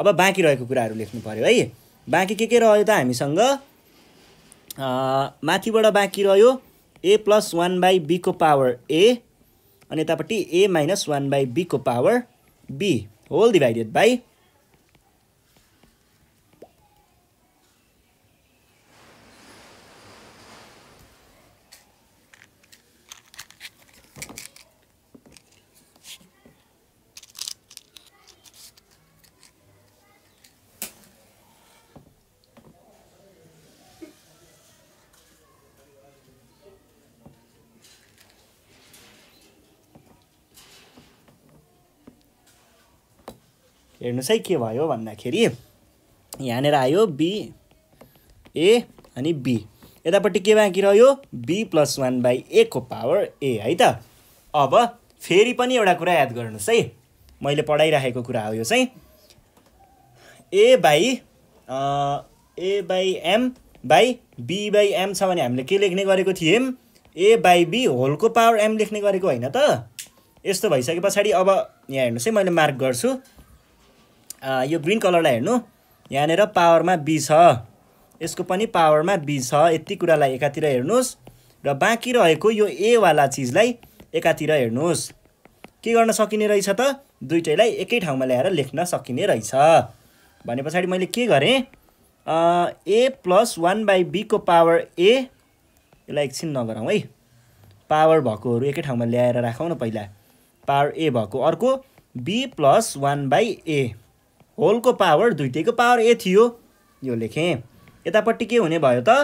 Speaker 1: अब बाँकी रहेको कुराहरू लेख्नु पऱ्यो है बाँकी के के रह्यो त हामीसँग माथिबाट बाँकी रह्यो ए प्लस वान बाई बीको पावर ए अनि यतापट्टि ए माइनस वान बाई बीको power B whole divided by हेर्नुहोस् है के भयो भन्दाखेरि यहाँनिर आयो बी ए अनि बी यतापट्टि के बाँकी रह्यो बी प्लस वान बाई एको पावर ए है त अब फेरि पनि एउटा कुरा याद गर्नुहोस् है मैले पढाइराखेको कुरा हो यो चाहिँ A by A by M by B by M छ भने हामीले के लेख्ने गरेको थियौँ ए बाई बी होलको पावर एम लेख्ने गरेको होइन त यस्तो भइसके पछाडि अब यहाँ हेर्नुहोस् है मैले मार्क गर्छु यो ग्रिन कलरलाई हेर्नु यहाँनिर पावरमा बी छ यसको पनि पावरमा बी छ यति कुरालाई एकातिर हेर्नुहोस् र बाँकी रहेको यो एवाला चिजलाई एकातिर हेर्नुहोस् के गर्न सकिने रहेछ त दुइटैलाई एकै ठाउँमा ल्याएर लेख्न सकिने रहेछ भने पछाडि मैले के गरेँ ए प्लस वान बाई बीको पावर ए यसलाई एकछिन नगरौँ है पावर भएकोहरू एकै ठाउँमा ल्याएर राखौँ न पहिला पावर ए भएको अर्को B plus one by A होलको पावर दुइटैको पावर ए थियो यो लेखेँ यतापट्टि के हुने भयो त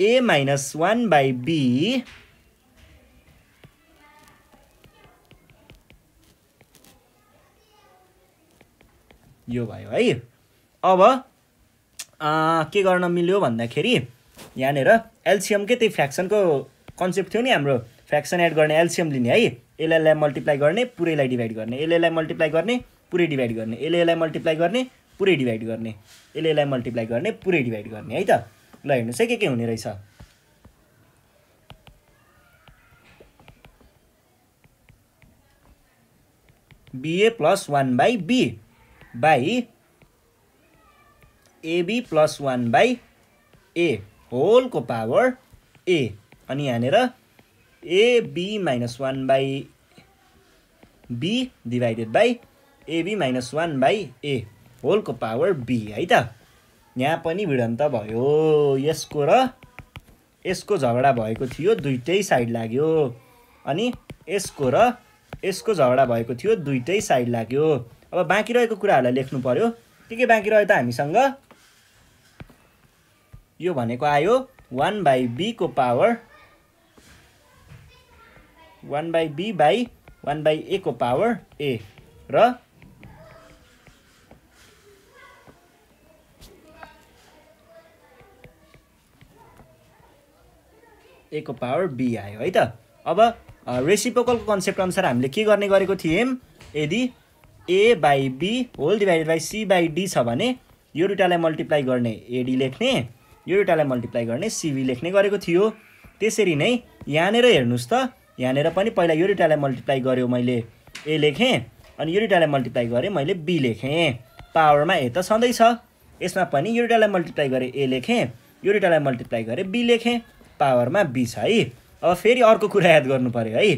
Speaker 1: A minus one by B यो भयो है अब आ, के गर्न मिल्यो भन्दाखेरि यहाँनिर एल्सियमकै त्यही फ्रेक्सनको कन्सेप्ट थियो नि हाम्रो फ्रेक्सन एड गर्ने एल्सियम लिने है यसलाई मल्टिप्लाई गर्ने पुरैलाई डिभाइड गर्ने यसलाई मल्टिप्लाई गर्ने पुरै डिभाइड गर्ने यसले यसलाई मल्टिप्लाई गर्ने पुरै डिभाइड गर्ने यसले यसलाई मल्टिप्लाई गर्ने पुरै डिभाइड गर्ने है त ल हेर्नुहोस् है के के हुने रहेछ BA plus one by B by AB plus one by A होलको पावर ए अनि यहाँनिर AB minus one by B divided by AB minus one by A होलको पावर बी है त यहाँ पनि भिडन्त भयो यसको र यसको झगडा भएको थियो दुइटै साइड लाग्यो अनि यसको र यसको झगडा भएको थियो दुइटै साइड लाग्यो अब बाँकी रहेको कुराहरूलाई लेख्नु पऱ्यो के के बाँकी रह्यो त हामीसँग यो भनेको आयो वान बाई बीको power one by B by one by A को पावर ए र ए को पावर बी आयो है त अब रेसिपोकलको कन्सेप्ट अनुसार हामीले के गर्ने गरेको थियौँ यदि A by B whole divided by C by D छ भने यो दुइटालाई मल्टिप्लाई गर्ने एडी लेख्ने यो दुइटालाई मल्टिप्लाई गर्ने सिबी लेख्ने गरेको थियो त्यसरी नै यहाँनिर हेर्नुहोस् त यहाँनिर पनि पहिला यो दुइटालाई मल्टिप्लाई गऱ्यो मैले ए लेखेँ अनि यो दुइटालाई मल्टिप्लाई गरेँ मैले बी लेखेँ पावरमा ए त छ यसमा पनि यो दुइटालाई मल्टिप्लाई गरेँ ए लेखेँ यो दुइटालाई मल्टिप्लाई गरेँ बी लेखेँ पावरमा छ है अब फेरि अर्को कुरा याद गर्नु पऱ्यो है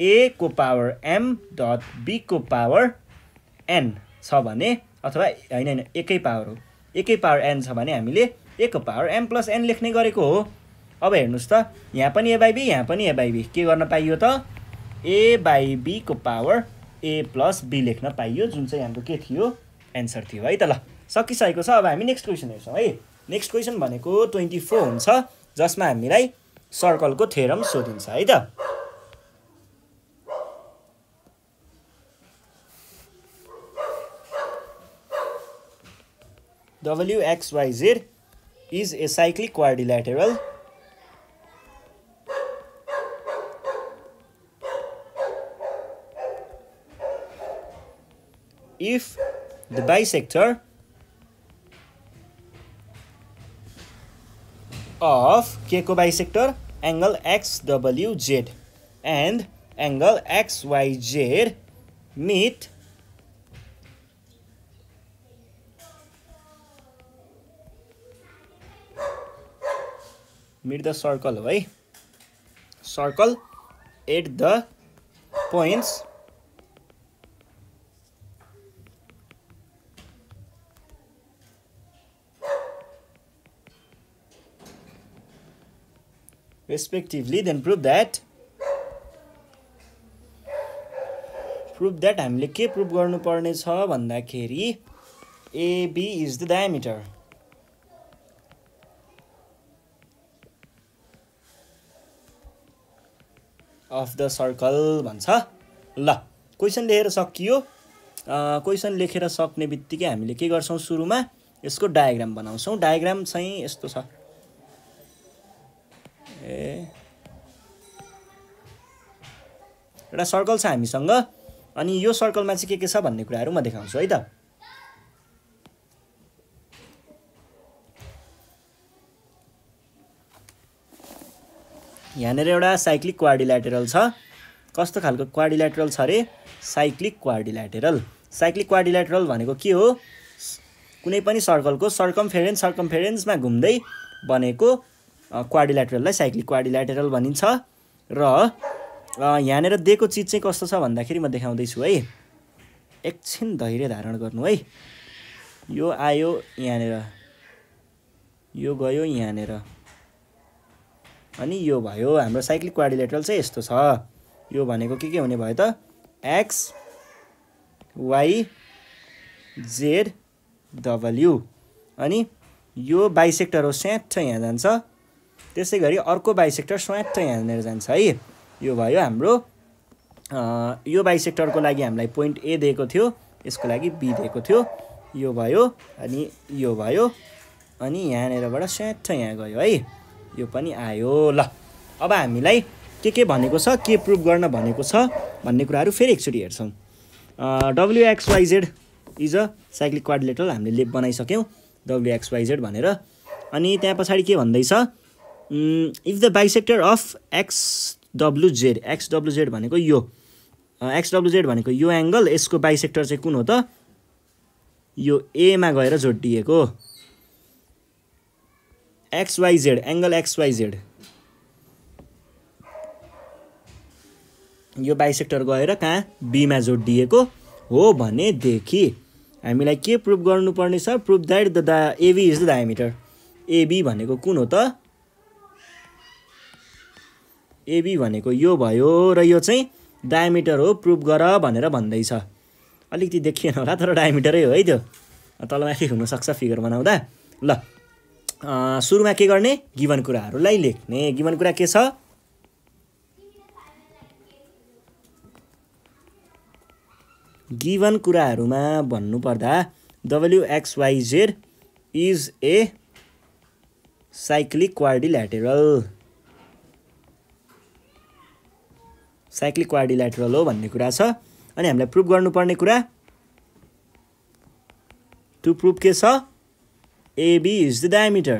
Speaker 1: ए को पावर एम डट बीको पावर एन छ भने अथवा होइन होइन एकै पावर हो एकै पावर एन छ भने हामीले एक पावर एम प्लस एन लेख्ने गरेको हो अब हेर्नुहोस् त यहाँ पनि ए बाई बी यहाँ पनि ए बाई बी के गर्न पाइयो त ए बाई बीको पावर ए प्लस बी लेख्न पाइयो जुन चाहिँ हाम्रो के थियो एन्सर थियो है त ल सकिसकेको छ अब हामी नेक्स्ट क्वेसन हेर्छौँ है नेक्स्ट क्वेसन भनेको ट्वेन्टी फोर हुन्छ जसमा हामीलाई सर्कलको थेरम सोधिन्छ है त W XYZ is a cyclic quadrilateral if the bisector of Keiko bisector angle XWZ and angle XYZ meet meet the circle Why? circle at the points respectively then prove that prove that हामीले के prove गर्नुपर्ने छ भन्दाखेरि AB is the diameter of the circle भन्छ ल question लेखेर सकियो question लेखेर सक्ने बित्तिकै हामीले के गर्छौँ सुरुमा यसको डायग्राम बनाउँछौँ डायग्राम चाहिँ यस्तो छ ए एउटा सर्कल छ हामीसँग अनि यो सर्कलमा चाहिँ के के छ भन्ने कुराहरू म देखाउँछु है त यहाँनिर एउटा साइक्लिक क्वार्डिल्याटेरल छ कस्तो खालको क्वार्डिल्याटेरल छ अरे साइक्लिक क्वार्डिल्याटेरल साइक्लिक क्वार्डिल्याटेरल भनेको के हो कुनै पनि सर्कलको सर्कम फेरेन्स सर्कम फेरेन्समा घुम्दै बनेको क्वाडिलाटरललाई साइक्लिक क्वाडिलाटरल भनिन्छ र यहाँनिर दिएको चिज चाहिँ कस्तो छ भन्दाखेरि म देखाउँदैछु है एकछिन धैर्य धारण गर्नु है यो आयो यहाँनिर यो गयो यहाँनिर अनि यो भयो हाम्रो साइक्लिक क्वाडिलेटरल चाहिँ यस्तो छ यो भनेको के के हुने भयो त एक्स वाइ जेड डब्ल्यु अनि यो बाइसेक्टर हो स्याट यहाँ जान्छ त्यसै गरी अर्को बाइसेक्टर स्वात्त यहाँनिर जान्छ है यो भयो हाम्रो यो बाइसेक्टरको लागि हामीलाई पोइन्ट ए दिएको थियो यसको लागि बी दिएको थियो यो भयो अनि यो भयो अनि यहाँनिरबाट स्वात्त यहाँ गयो है यो पनि आयो ल अब हामीलाई के के भनेको छ के प्रुभ गर्न भनेको छ भन्ने कुराहरू फेरि एकचोटि हेर्छौँ WXYZ is a cyclic quadrilateral हामीले लेप बनाइसक्यौँ डब्लुएक्सवाइजेड भनेर अनि त्यहाँ पछाडि के भन्दैछ if the bisector of X WZ X WZ भनेको यो एक्स डब्लुजेड भनेको यो एङ्गल यसको बाइसेक्टर चाहिँ कुन हो त यो एमा गएर जोडिएको एक्सवाइजेड एङ्गल एक्सवाइजेड यो बाइसेक्टर गएर कहाँ बीमा जोडिएको हो भनेदेखि हामीलाई के प्रुभ गर्नुपर्ने छ प्रुभ द्याट द दा AB is the diameter AB भनेको कुन हो त एबी भनेको यो भयो र यो चाहिँ डायमिटर हो प्रुभ गर भनेर भन्दैछ अलिकति देखिएन होला तर डायमिटरै हो है त्यो तलमाथि माथि हुनसक्छ फिगर बनाउँदा ल सुरुमा के गर्ने गिभन कुराहरूलाई लेख्ने गिभन कुरा के छ गिभन कुराहरूमा भन्नुपर्दा WXYZ is a cyclic quadrilateral cyclic quadrilateral हो भन्ने कुरा छ अनि हामीलाई प्रुभ गर्नुपर्ने कुरा टु प्रुभ के छ एबी इज द डायमिटर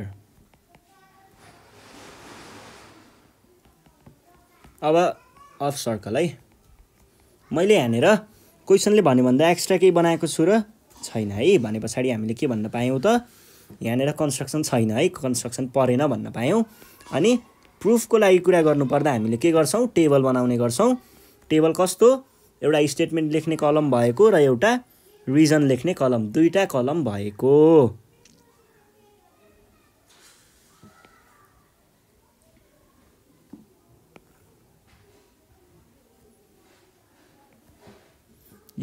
Speaker 1: अब अफ सर्कल है मैले यहाँनिर क्वेसनले भन्यो भन्दा एक्स्ट्रा केही बनाएको छु र छैन है भने पछाडि हामीले के भन्न पायौँ त यहाँनिर कन्स्ट्रक्सन छैन है कन्स्ट्रक्सन परेन भन्न पायौँ अनि प्रुफको लागि कुरा गर्नुपर्दा हामीले के गर्छौँ टेबल बनाउने गर्छौँ टेबल कस्तो एउटा स्टेटमेन्ट लेख्ने कलम भएको र एउटा रिजन लेख्ने कलम दुईवटा कलम भएको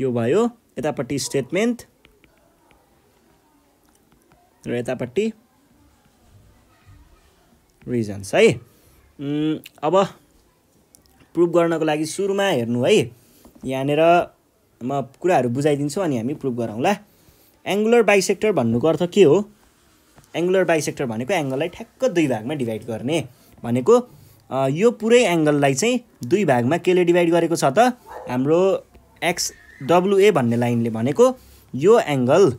Speaker 1: यो भयो यतापट्टि स्टेटमेन्ट र यतापट्टि रिजन्स है अब प्रुफ गर्नको लागि सुरुमा हेर्नु है यहाँनिर म कुराहरू बुझाइदिन्छु अनि हामी प्रुफ गरौँला एङ्गुलर बाइसेक्टर भन्नुको अर्थ के हो एङ्गुलर बाइसेक्टर भनेको एङ्गललाई ठ्याक्क दुई भागमा डिभाइड गर्ने भनेको यो पुरै एङ्गललाई चाहिँ दुई भागमा केले डिभाइड गरेको छ त हाम्रो एक्स डब्लुए भन्ने लाइनले भनेको यो एङ्गल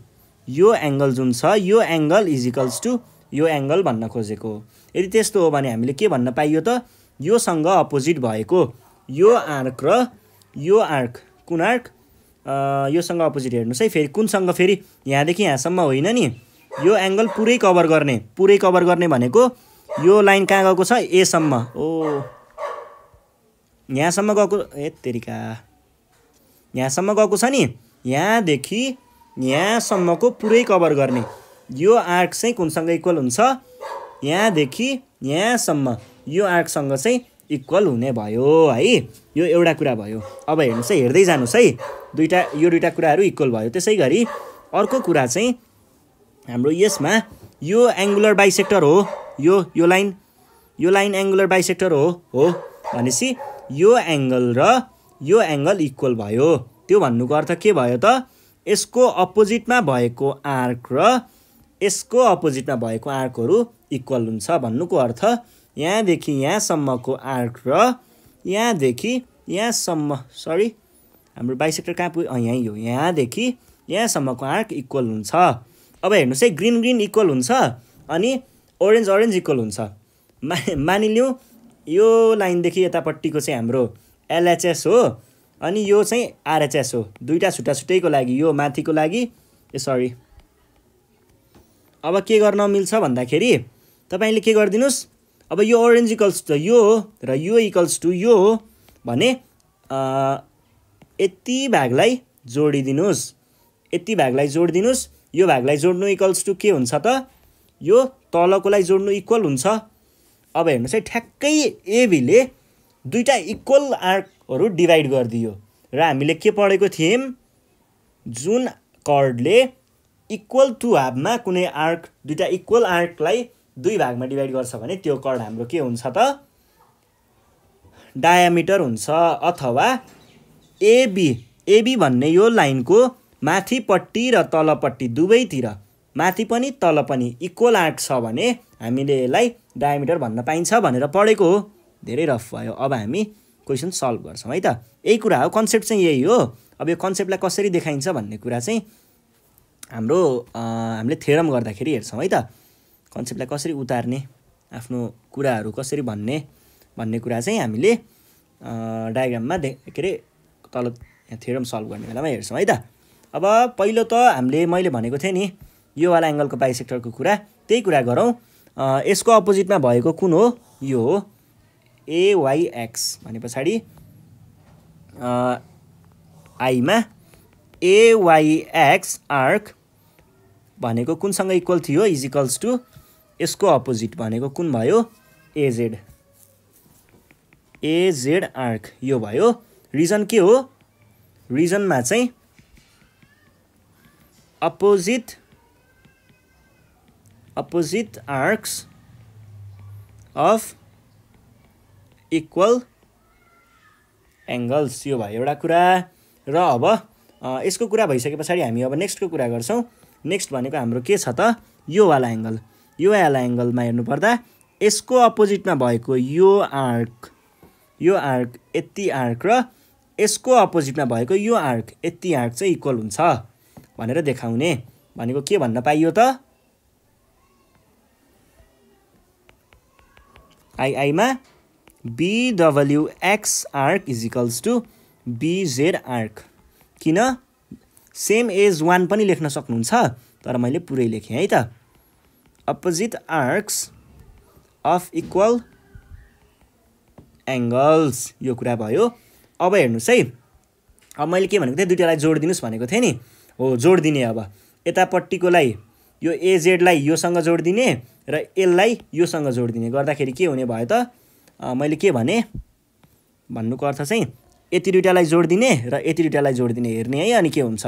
Speaker 1: यो एङ्गल जुन छ यो एङ्गल इजिकल्स टु यो एङ्गल भन्न खोजेको यदि त्यस्तो हो भने हामीले के भन्न पाइयो त योसँग अपोजिट भएको यो आर्क र यो आर्क कुन आर्क योसँग अपोजिट हेर्नुहोस् है फेरि कुनसँग फेरि यहाँदेखि यहाँसम्म होइन नि यो एङ्गल पुरै कभर गर्ने पुरै कभर गर्ने भनेको यो लाइन कहाँ गएको छ एसम्म ओ यहाँसम्म गएको ए तेरिका यहाँसम्म गएको छ नि यहाँदेखि यहाँसम्मको पुरै कभर गर्ने यो आर्क चाहिँ कुनसँग इक्वल हुन्छ यहाँदेखि यहाँसम्म यो आर्कसँग चाहिँ इक्वल हुने भयो है यो एउटा कुरा भयो अब हेर्नुहोस् है हेर्दै जानुहोस् है दुईवटा यो दुईवटा कुराहरू इक्वल भयो त्यसै गरी अर्को कुरा चाहिँ हाम्रो यसमा यो एङ्गुलर बाइसेक्टर हो यो यो लाइन यो लाइन एङ्गुलर बाइसेक्टर हो हो भनेपछि यो एङ्गल र यो एङ्गल इक्वल भयो त्यो भन्नुको अर्थ के भयो त यसको अपोजिटमा भएको आर्क र यसको अपोजिटमा भएको आर्कहरू इक्वल हुन्छ भन्नुको अर्थ यहाँदेखि यहाँसम्मको आर्क र यहाँदेखि यहाँसम्म सरी हाम्रो बाइसेक्टर कहाँ पुग्यो यहीँ हो यहाँदेखि यहाँसम्मको आर्क इक्वल हुन्छ अब हेर्नुहोस् है ग्रिन ग्रिन इक्वल हुन्छ अनि ओरेन्ज ओरेन्ज इक्वल हुन्छ मा मानिलिउँ यो लाइनदेखि यतापट्टिको चाहिँ हाम्रो एलएचएस हो अनि यो चाहिँ आरएचएस हो दुइटा छुट्टा छुट्टैको लागि यो माथिको लागि ए सरी अब के गर्न मिल्छ भन्दाखेरि तपाईँले के गरिदिनुहोस् अब यो ओरेन्ज इक्वल्स टु यो हो र यो इक्वल्स टु यो हो भने यति भागलाई जोडिदिनुहोस् यति भागलाई जोडिदिनुहोस् यो भागलाई जोड्नु इक्वल्स टु के हुन्छ त यो तलकोलाई जोड्नु इक्वल हुन्छ अब हेर्नुहोस् है ठ्याक्कै एभीले दुईवटा इक्वल आर्कहरू डिभाइड गरिदियो र हामीले के पढेको थियौँ जुन कर्डले इक्वल टु हाफमा कुनै आर्क दुईवटा इक्वल आर्कलाई दुई भागमा डिभाइड गर्छ भने त्यो कर्ण हाम्रो के हुन्छ त डायामिटर हुन्छ अथवा एबी एबी भन्ने यो लाइनको माथिपट्टि र तलपट्टि दुवैतिर माथि पनि तल पनि इक्वल आर्क छ भने हामीले यसलाई डायामिटर भन्न पाइन्छ भनेर पढेको हो धेरै रफ भयो अब हामी क्वेसन सल्भ गर्छौँ है त यही कुरा हो कन्सेप्ट चाहिँ यही हो अब यो कन्सेप्टलाई कसरी देखाइन्छ भन्ने कुरा चाहिँ हाम्रो हामीले थेरम गर्दाखेरि हेर्छौँ है त कन्सेप्टलाई कसरी उतार्ने आफ्नो कुराहरू कसरी भन्ने भन्ने कुरा चाहिँ हामीले डायग्राममा दे के अरे तल थ्योरम सल्भ गर्ने बेलामा हेर्छौँ है त अब पहिलो त हामीले मैले भनेको थिएँ नि योवाला एङ्गलको बाइसेक्टरको कुरा त्यही कुरा गरौँ यसको अपोजिटमा भएको कुन हो यो हो एवाइएक्स भने पछाडि आईमा एवाइएक्स आर्क भनेको कुनसँग इक्वल थियो इज इक्वल्स टु यसको अपोजिट भनेको कुन भयो एजेड एजेड आर्क यो भयो रिजन के हो रिजनमा चाहिँ opposite opposite arcs of equal angles यो भयो एउटा कुरा र अब यसको कुरा भइसके पछाडि हामी अब नेक्स्टको कुरा गर्छौँ नेक्स्ट भनेको हाम्रो के छ त योवाला एङ्गल यो एल एङ्गलमा हेर्नुपर्दा यसको अपोजिटमा भएको यो आर्क यो आर्क यति आर्क र यसको अपोजिटमा भएको यो आर्क यति आर्क चाहिँ इक्वल हुन्छ भनेर देखाउने भनेको के भन्न पाइयो त आइआईमा X arc is equals to BZ arc किन सेम एज वान पनि लेख्न सक्नुहुन्छ तर मैले पुरै लेखेँ है त opposite arcs of equal angles यो कुरा भयो अब हेर्नुहोस् है अब मैले के भनेको थिएँ दुइटालाई जोडिदिनुहोस् भनेको थिएँ नि हो जोडिदिने अब यतापट्टिकोलाई यो एजेडलाई योसँग जोडिदिने र एललाई योसँग जोडिदिने गर्दाखेरि के हुने भयो त मैले के भने भन्नुको अर्थ चाहिँ यति दुइटालाई जोडिदिने र यति दुइटालाई जोडिदिने हेर्ने है अनि के हुन्छ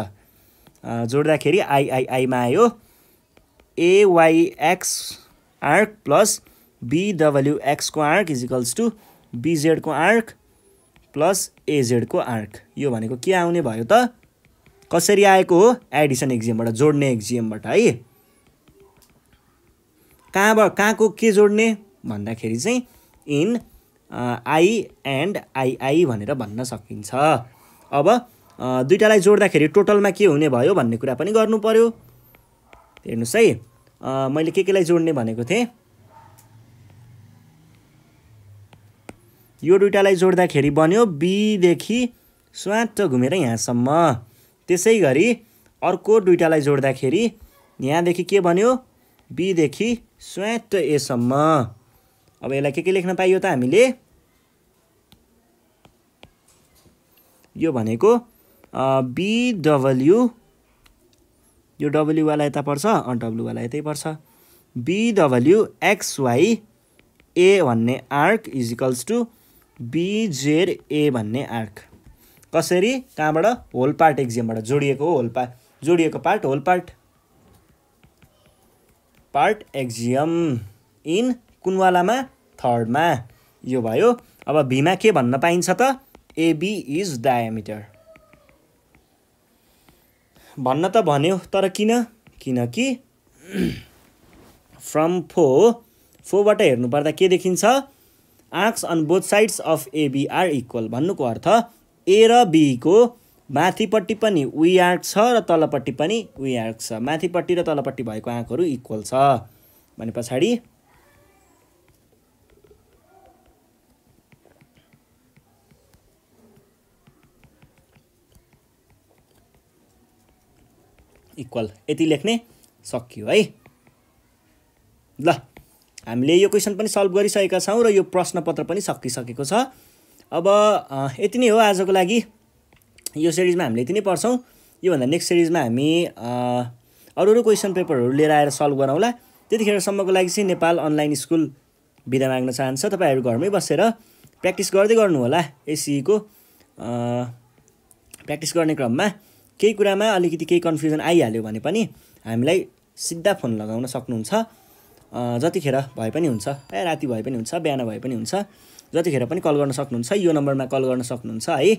Speaker 1: जोड्दाखेरि आइआइआईमा आयो एवाइएक्स आर्क प्लस बिडब्ल्युएक्सको आर्क इजिकल्स टु बिजेडको आर्क प्लस एजेडको आर्क यो भनेको के आउने भयो त कसरी आएको हो एडिसन एक्जिएमबाट जोड्ने एक्जिएमबाट है कहाँबाट कहाँको के जोड्ने भन्दाखेरि चाहिँ इन आई एन्ड आइआई भनेर भन्न सकिन्छ अब दुइटालाई जोड्दाखेरि टोटलमा के हुने भयो भन्ने कुरा पनि गर्नु पऱ्यो हेर्नुहोस् है मैले के केलाई जोड्ने भनेको थिएँ यो दुइटालाई जोड्दाखेरि बन्यो बीदेखि स्वाट घुमेर यहाँसम्म त्यसै गरी अर्को दुइटालाई जोड्दाखेरि यहाँदेखि के बन्यो बीदेखि स्वाट एसम्म अब यसलाई के के लेख्न पाइयो त हामीले यो भनेको बिडब्ल्यु यो डब्लुवाला यता पर्छ अनि डब्लुवाला यतै पर्छ बिडब्ल्यु एक्सवाई ए भन्ने arc equals to BZ A भन्ने आर्क कसरी कहाँबाट होल पार्ट एक्जिमबाट जोडिएको हो होल पार्ट जोडिएको part whole part part axiom in कुनवालामा थर्डमा यो भयो अब भीमा के भन्न पाइन्छ त एबी इज डायामिटर भन्न त भन्यो तर किन किनकि फ्रम फो फोबाट हेर्नुपर्दा के देखिन्छ arcs on both sides of AB are equal भन्नुको अर्थ ए र बीको माथिपट्टि पनि उही आर्क छ र तलपट्टि पनि वी आर्क छ माथिपट्टि र तलपट्टि भएको आँकहरू इक्वल छ भने पछाडि इक्वल यति लेख्ने सकियो है ल हामीले यो क्वेसन पनि सल्भ गरिसकेका छौँ र यो प्रश्नपत्र पनि सकिसकेको छ अब यति नै हो आजको लागि यो सिरिजमा हामीले यति नै पढ्छौँ योभन्दा नेक्स्ट सिरिजमा हामी अरू अरू क्वेसन पेपरहरू लिएर आएर सल्भ गरौँला त्यतिखेरसम्मको लागि चाहिँ नेपाल अनलाइन स्कुल बिदा माग्न चाहन्छ तपाईँहरू घरमै बसेर प्र्याक्टिस गर्दै गर्नु होला एसिईको e प्र्याक्टिस गर्ने क्रममा केही कुरामा अलिकति केही कन्फ्युजन आइहाल्यो भने पनि हामीलाई सिधा फोन लगाउन सक्नुहुन्छ जतिखेर भए पनि हुन्छ ए राति भए पनि हुन्छ बिहान भए पनि हुन्छ जतिखेर पनि कल गर्न सक्नुहुन्छ यो नम्बरमा कल गर्न सक्नुहुन्छ है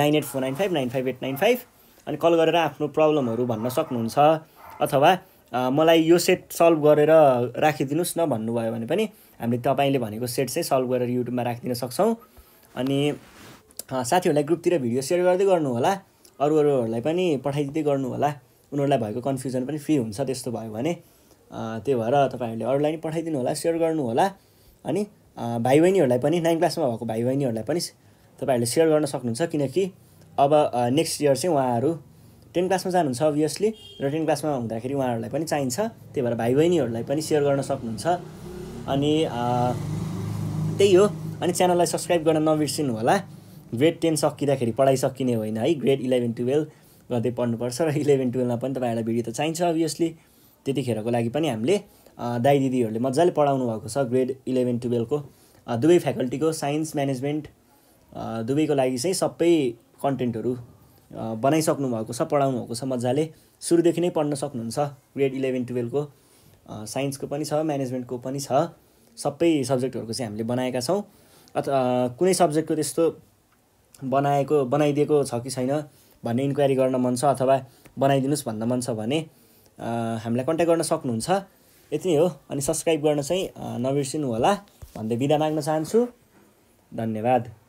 Speaker 1: nine eight four nine five nine five eight nine five अनि कल गरेर आफ्नो प्रब्लमहरू भन्न सक्नुहुन्छ अथवा मलाई यो सेट सल्भ गरेर राखिदिनुहोस् न भन्नुभयो भने पनि हामीले तपाईँले भनेको सेट चाहिँ सल्भ गरेर युट्युबमा राखिदिन सक्छौँ अनि साथीहरूलाई ग्रुपतिर भिडियो सेयर गर्दै गर्नु होला अरू अरूहरूलाई पनि पठाइदिँदै गर्नु होला उनीहरूलाई भएको कन्फ्युजन पनि फ्री हुन्छ त्यस्तो भयो भने त्यही भएर तपाईँहरूले अरूलाई पनि पठाइदिनु होला सेयर गर्नु होला अनि भाइ बहिनीहरूलाई पनि नाइन क्लासमा भएको भाइ बहिनीहरूलाई पनि तपाईँहरूले सेयर गर्न सक्नुहुन्छ किनकि अब नेक्स्ट इयर चाहिँ उहाँहरू टेन क्लासमा जानुहुन्छ अभियसली र टेन क्लासमा हुँदाखेरि उहाँहरूलाई पनि चाहिन्छ त्यही भएर भाइ बहिनीहरूलाई पनि सेयर गर्न सक्नुहुन्छ अनि त्यही हो अनि च्यानललाई सब्सक्राइब गर्न नबिर्सिनु होला ग्रेड टेन सकिँदाखेरि पढाइ सकिने होइन है ग्रेड इलेभेन टुवेल्भ गर्दै पढ्नुपर्छ र इलेभेन टुवेल्भमा पनि तपाईँहरूलाई भिडियो त चाहिन्छ अभियसली त्यतिखेरको लागि पनि हामीले दाई दिदीहरूले मजाले पढाउनु भएको छ ग्रेड इलेभेन टुवेल्भको दुवै फ्याकल्टीको साइन्स म्यानेजमेन्ट दुवैको लागि चाहिँ सबै कन्टेन्टहरू बनाइसक्नु भएको छ पढाउनु भएको छ मजाले सुरुदेखि नै पढ्न सक्नुहुन्छ ग्रेड इलेभेन टुवेल्भको साइन्सको पनि छ म्यानेजमेन्टको पनि छ सबै सब्जेक्टहरूको चाहिँ हामीले बनाएका छौँ अथवा कुनै सब्जेक्टको त्यस्तो बनाएको बनाइदिएको छ कि छैन भन्ने इन्क्वायरी गर्न मन छ अथवा बनाइदिनुहोस् भन्न मन छ भने हामीलाई कन्ट्याक्ट गर्न सक्नुहुन्छ यति नै हो अनि सब्सक्राइब गर्न चाहिँ नबिर्सिनु होला भन्दै बिदा माग्न चाहन्छु धन्यवाद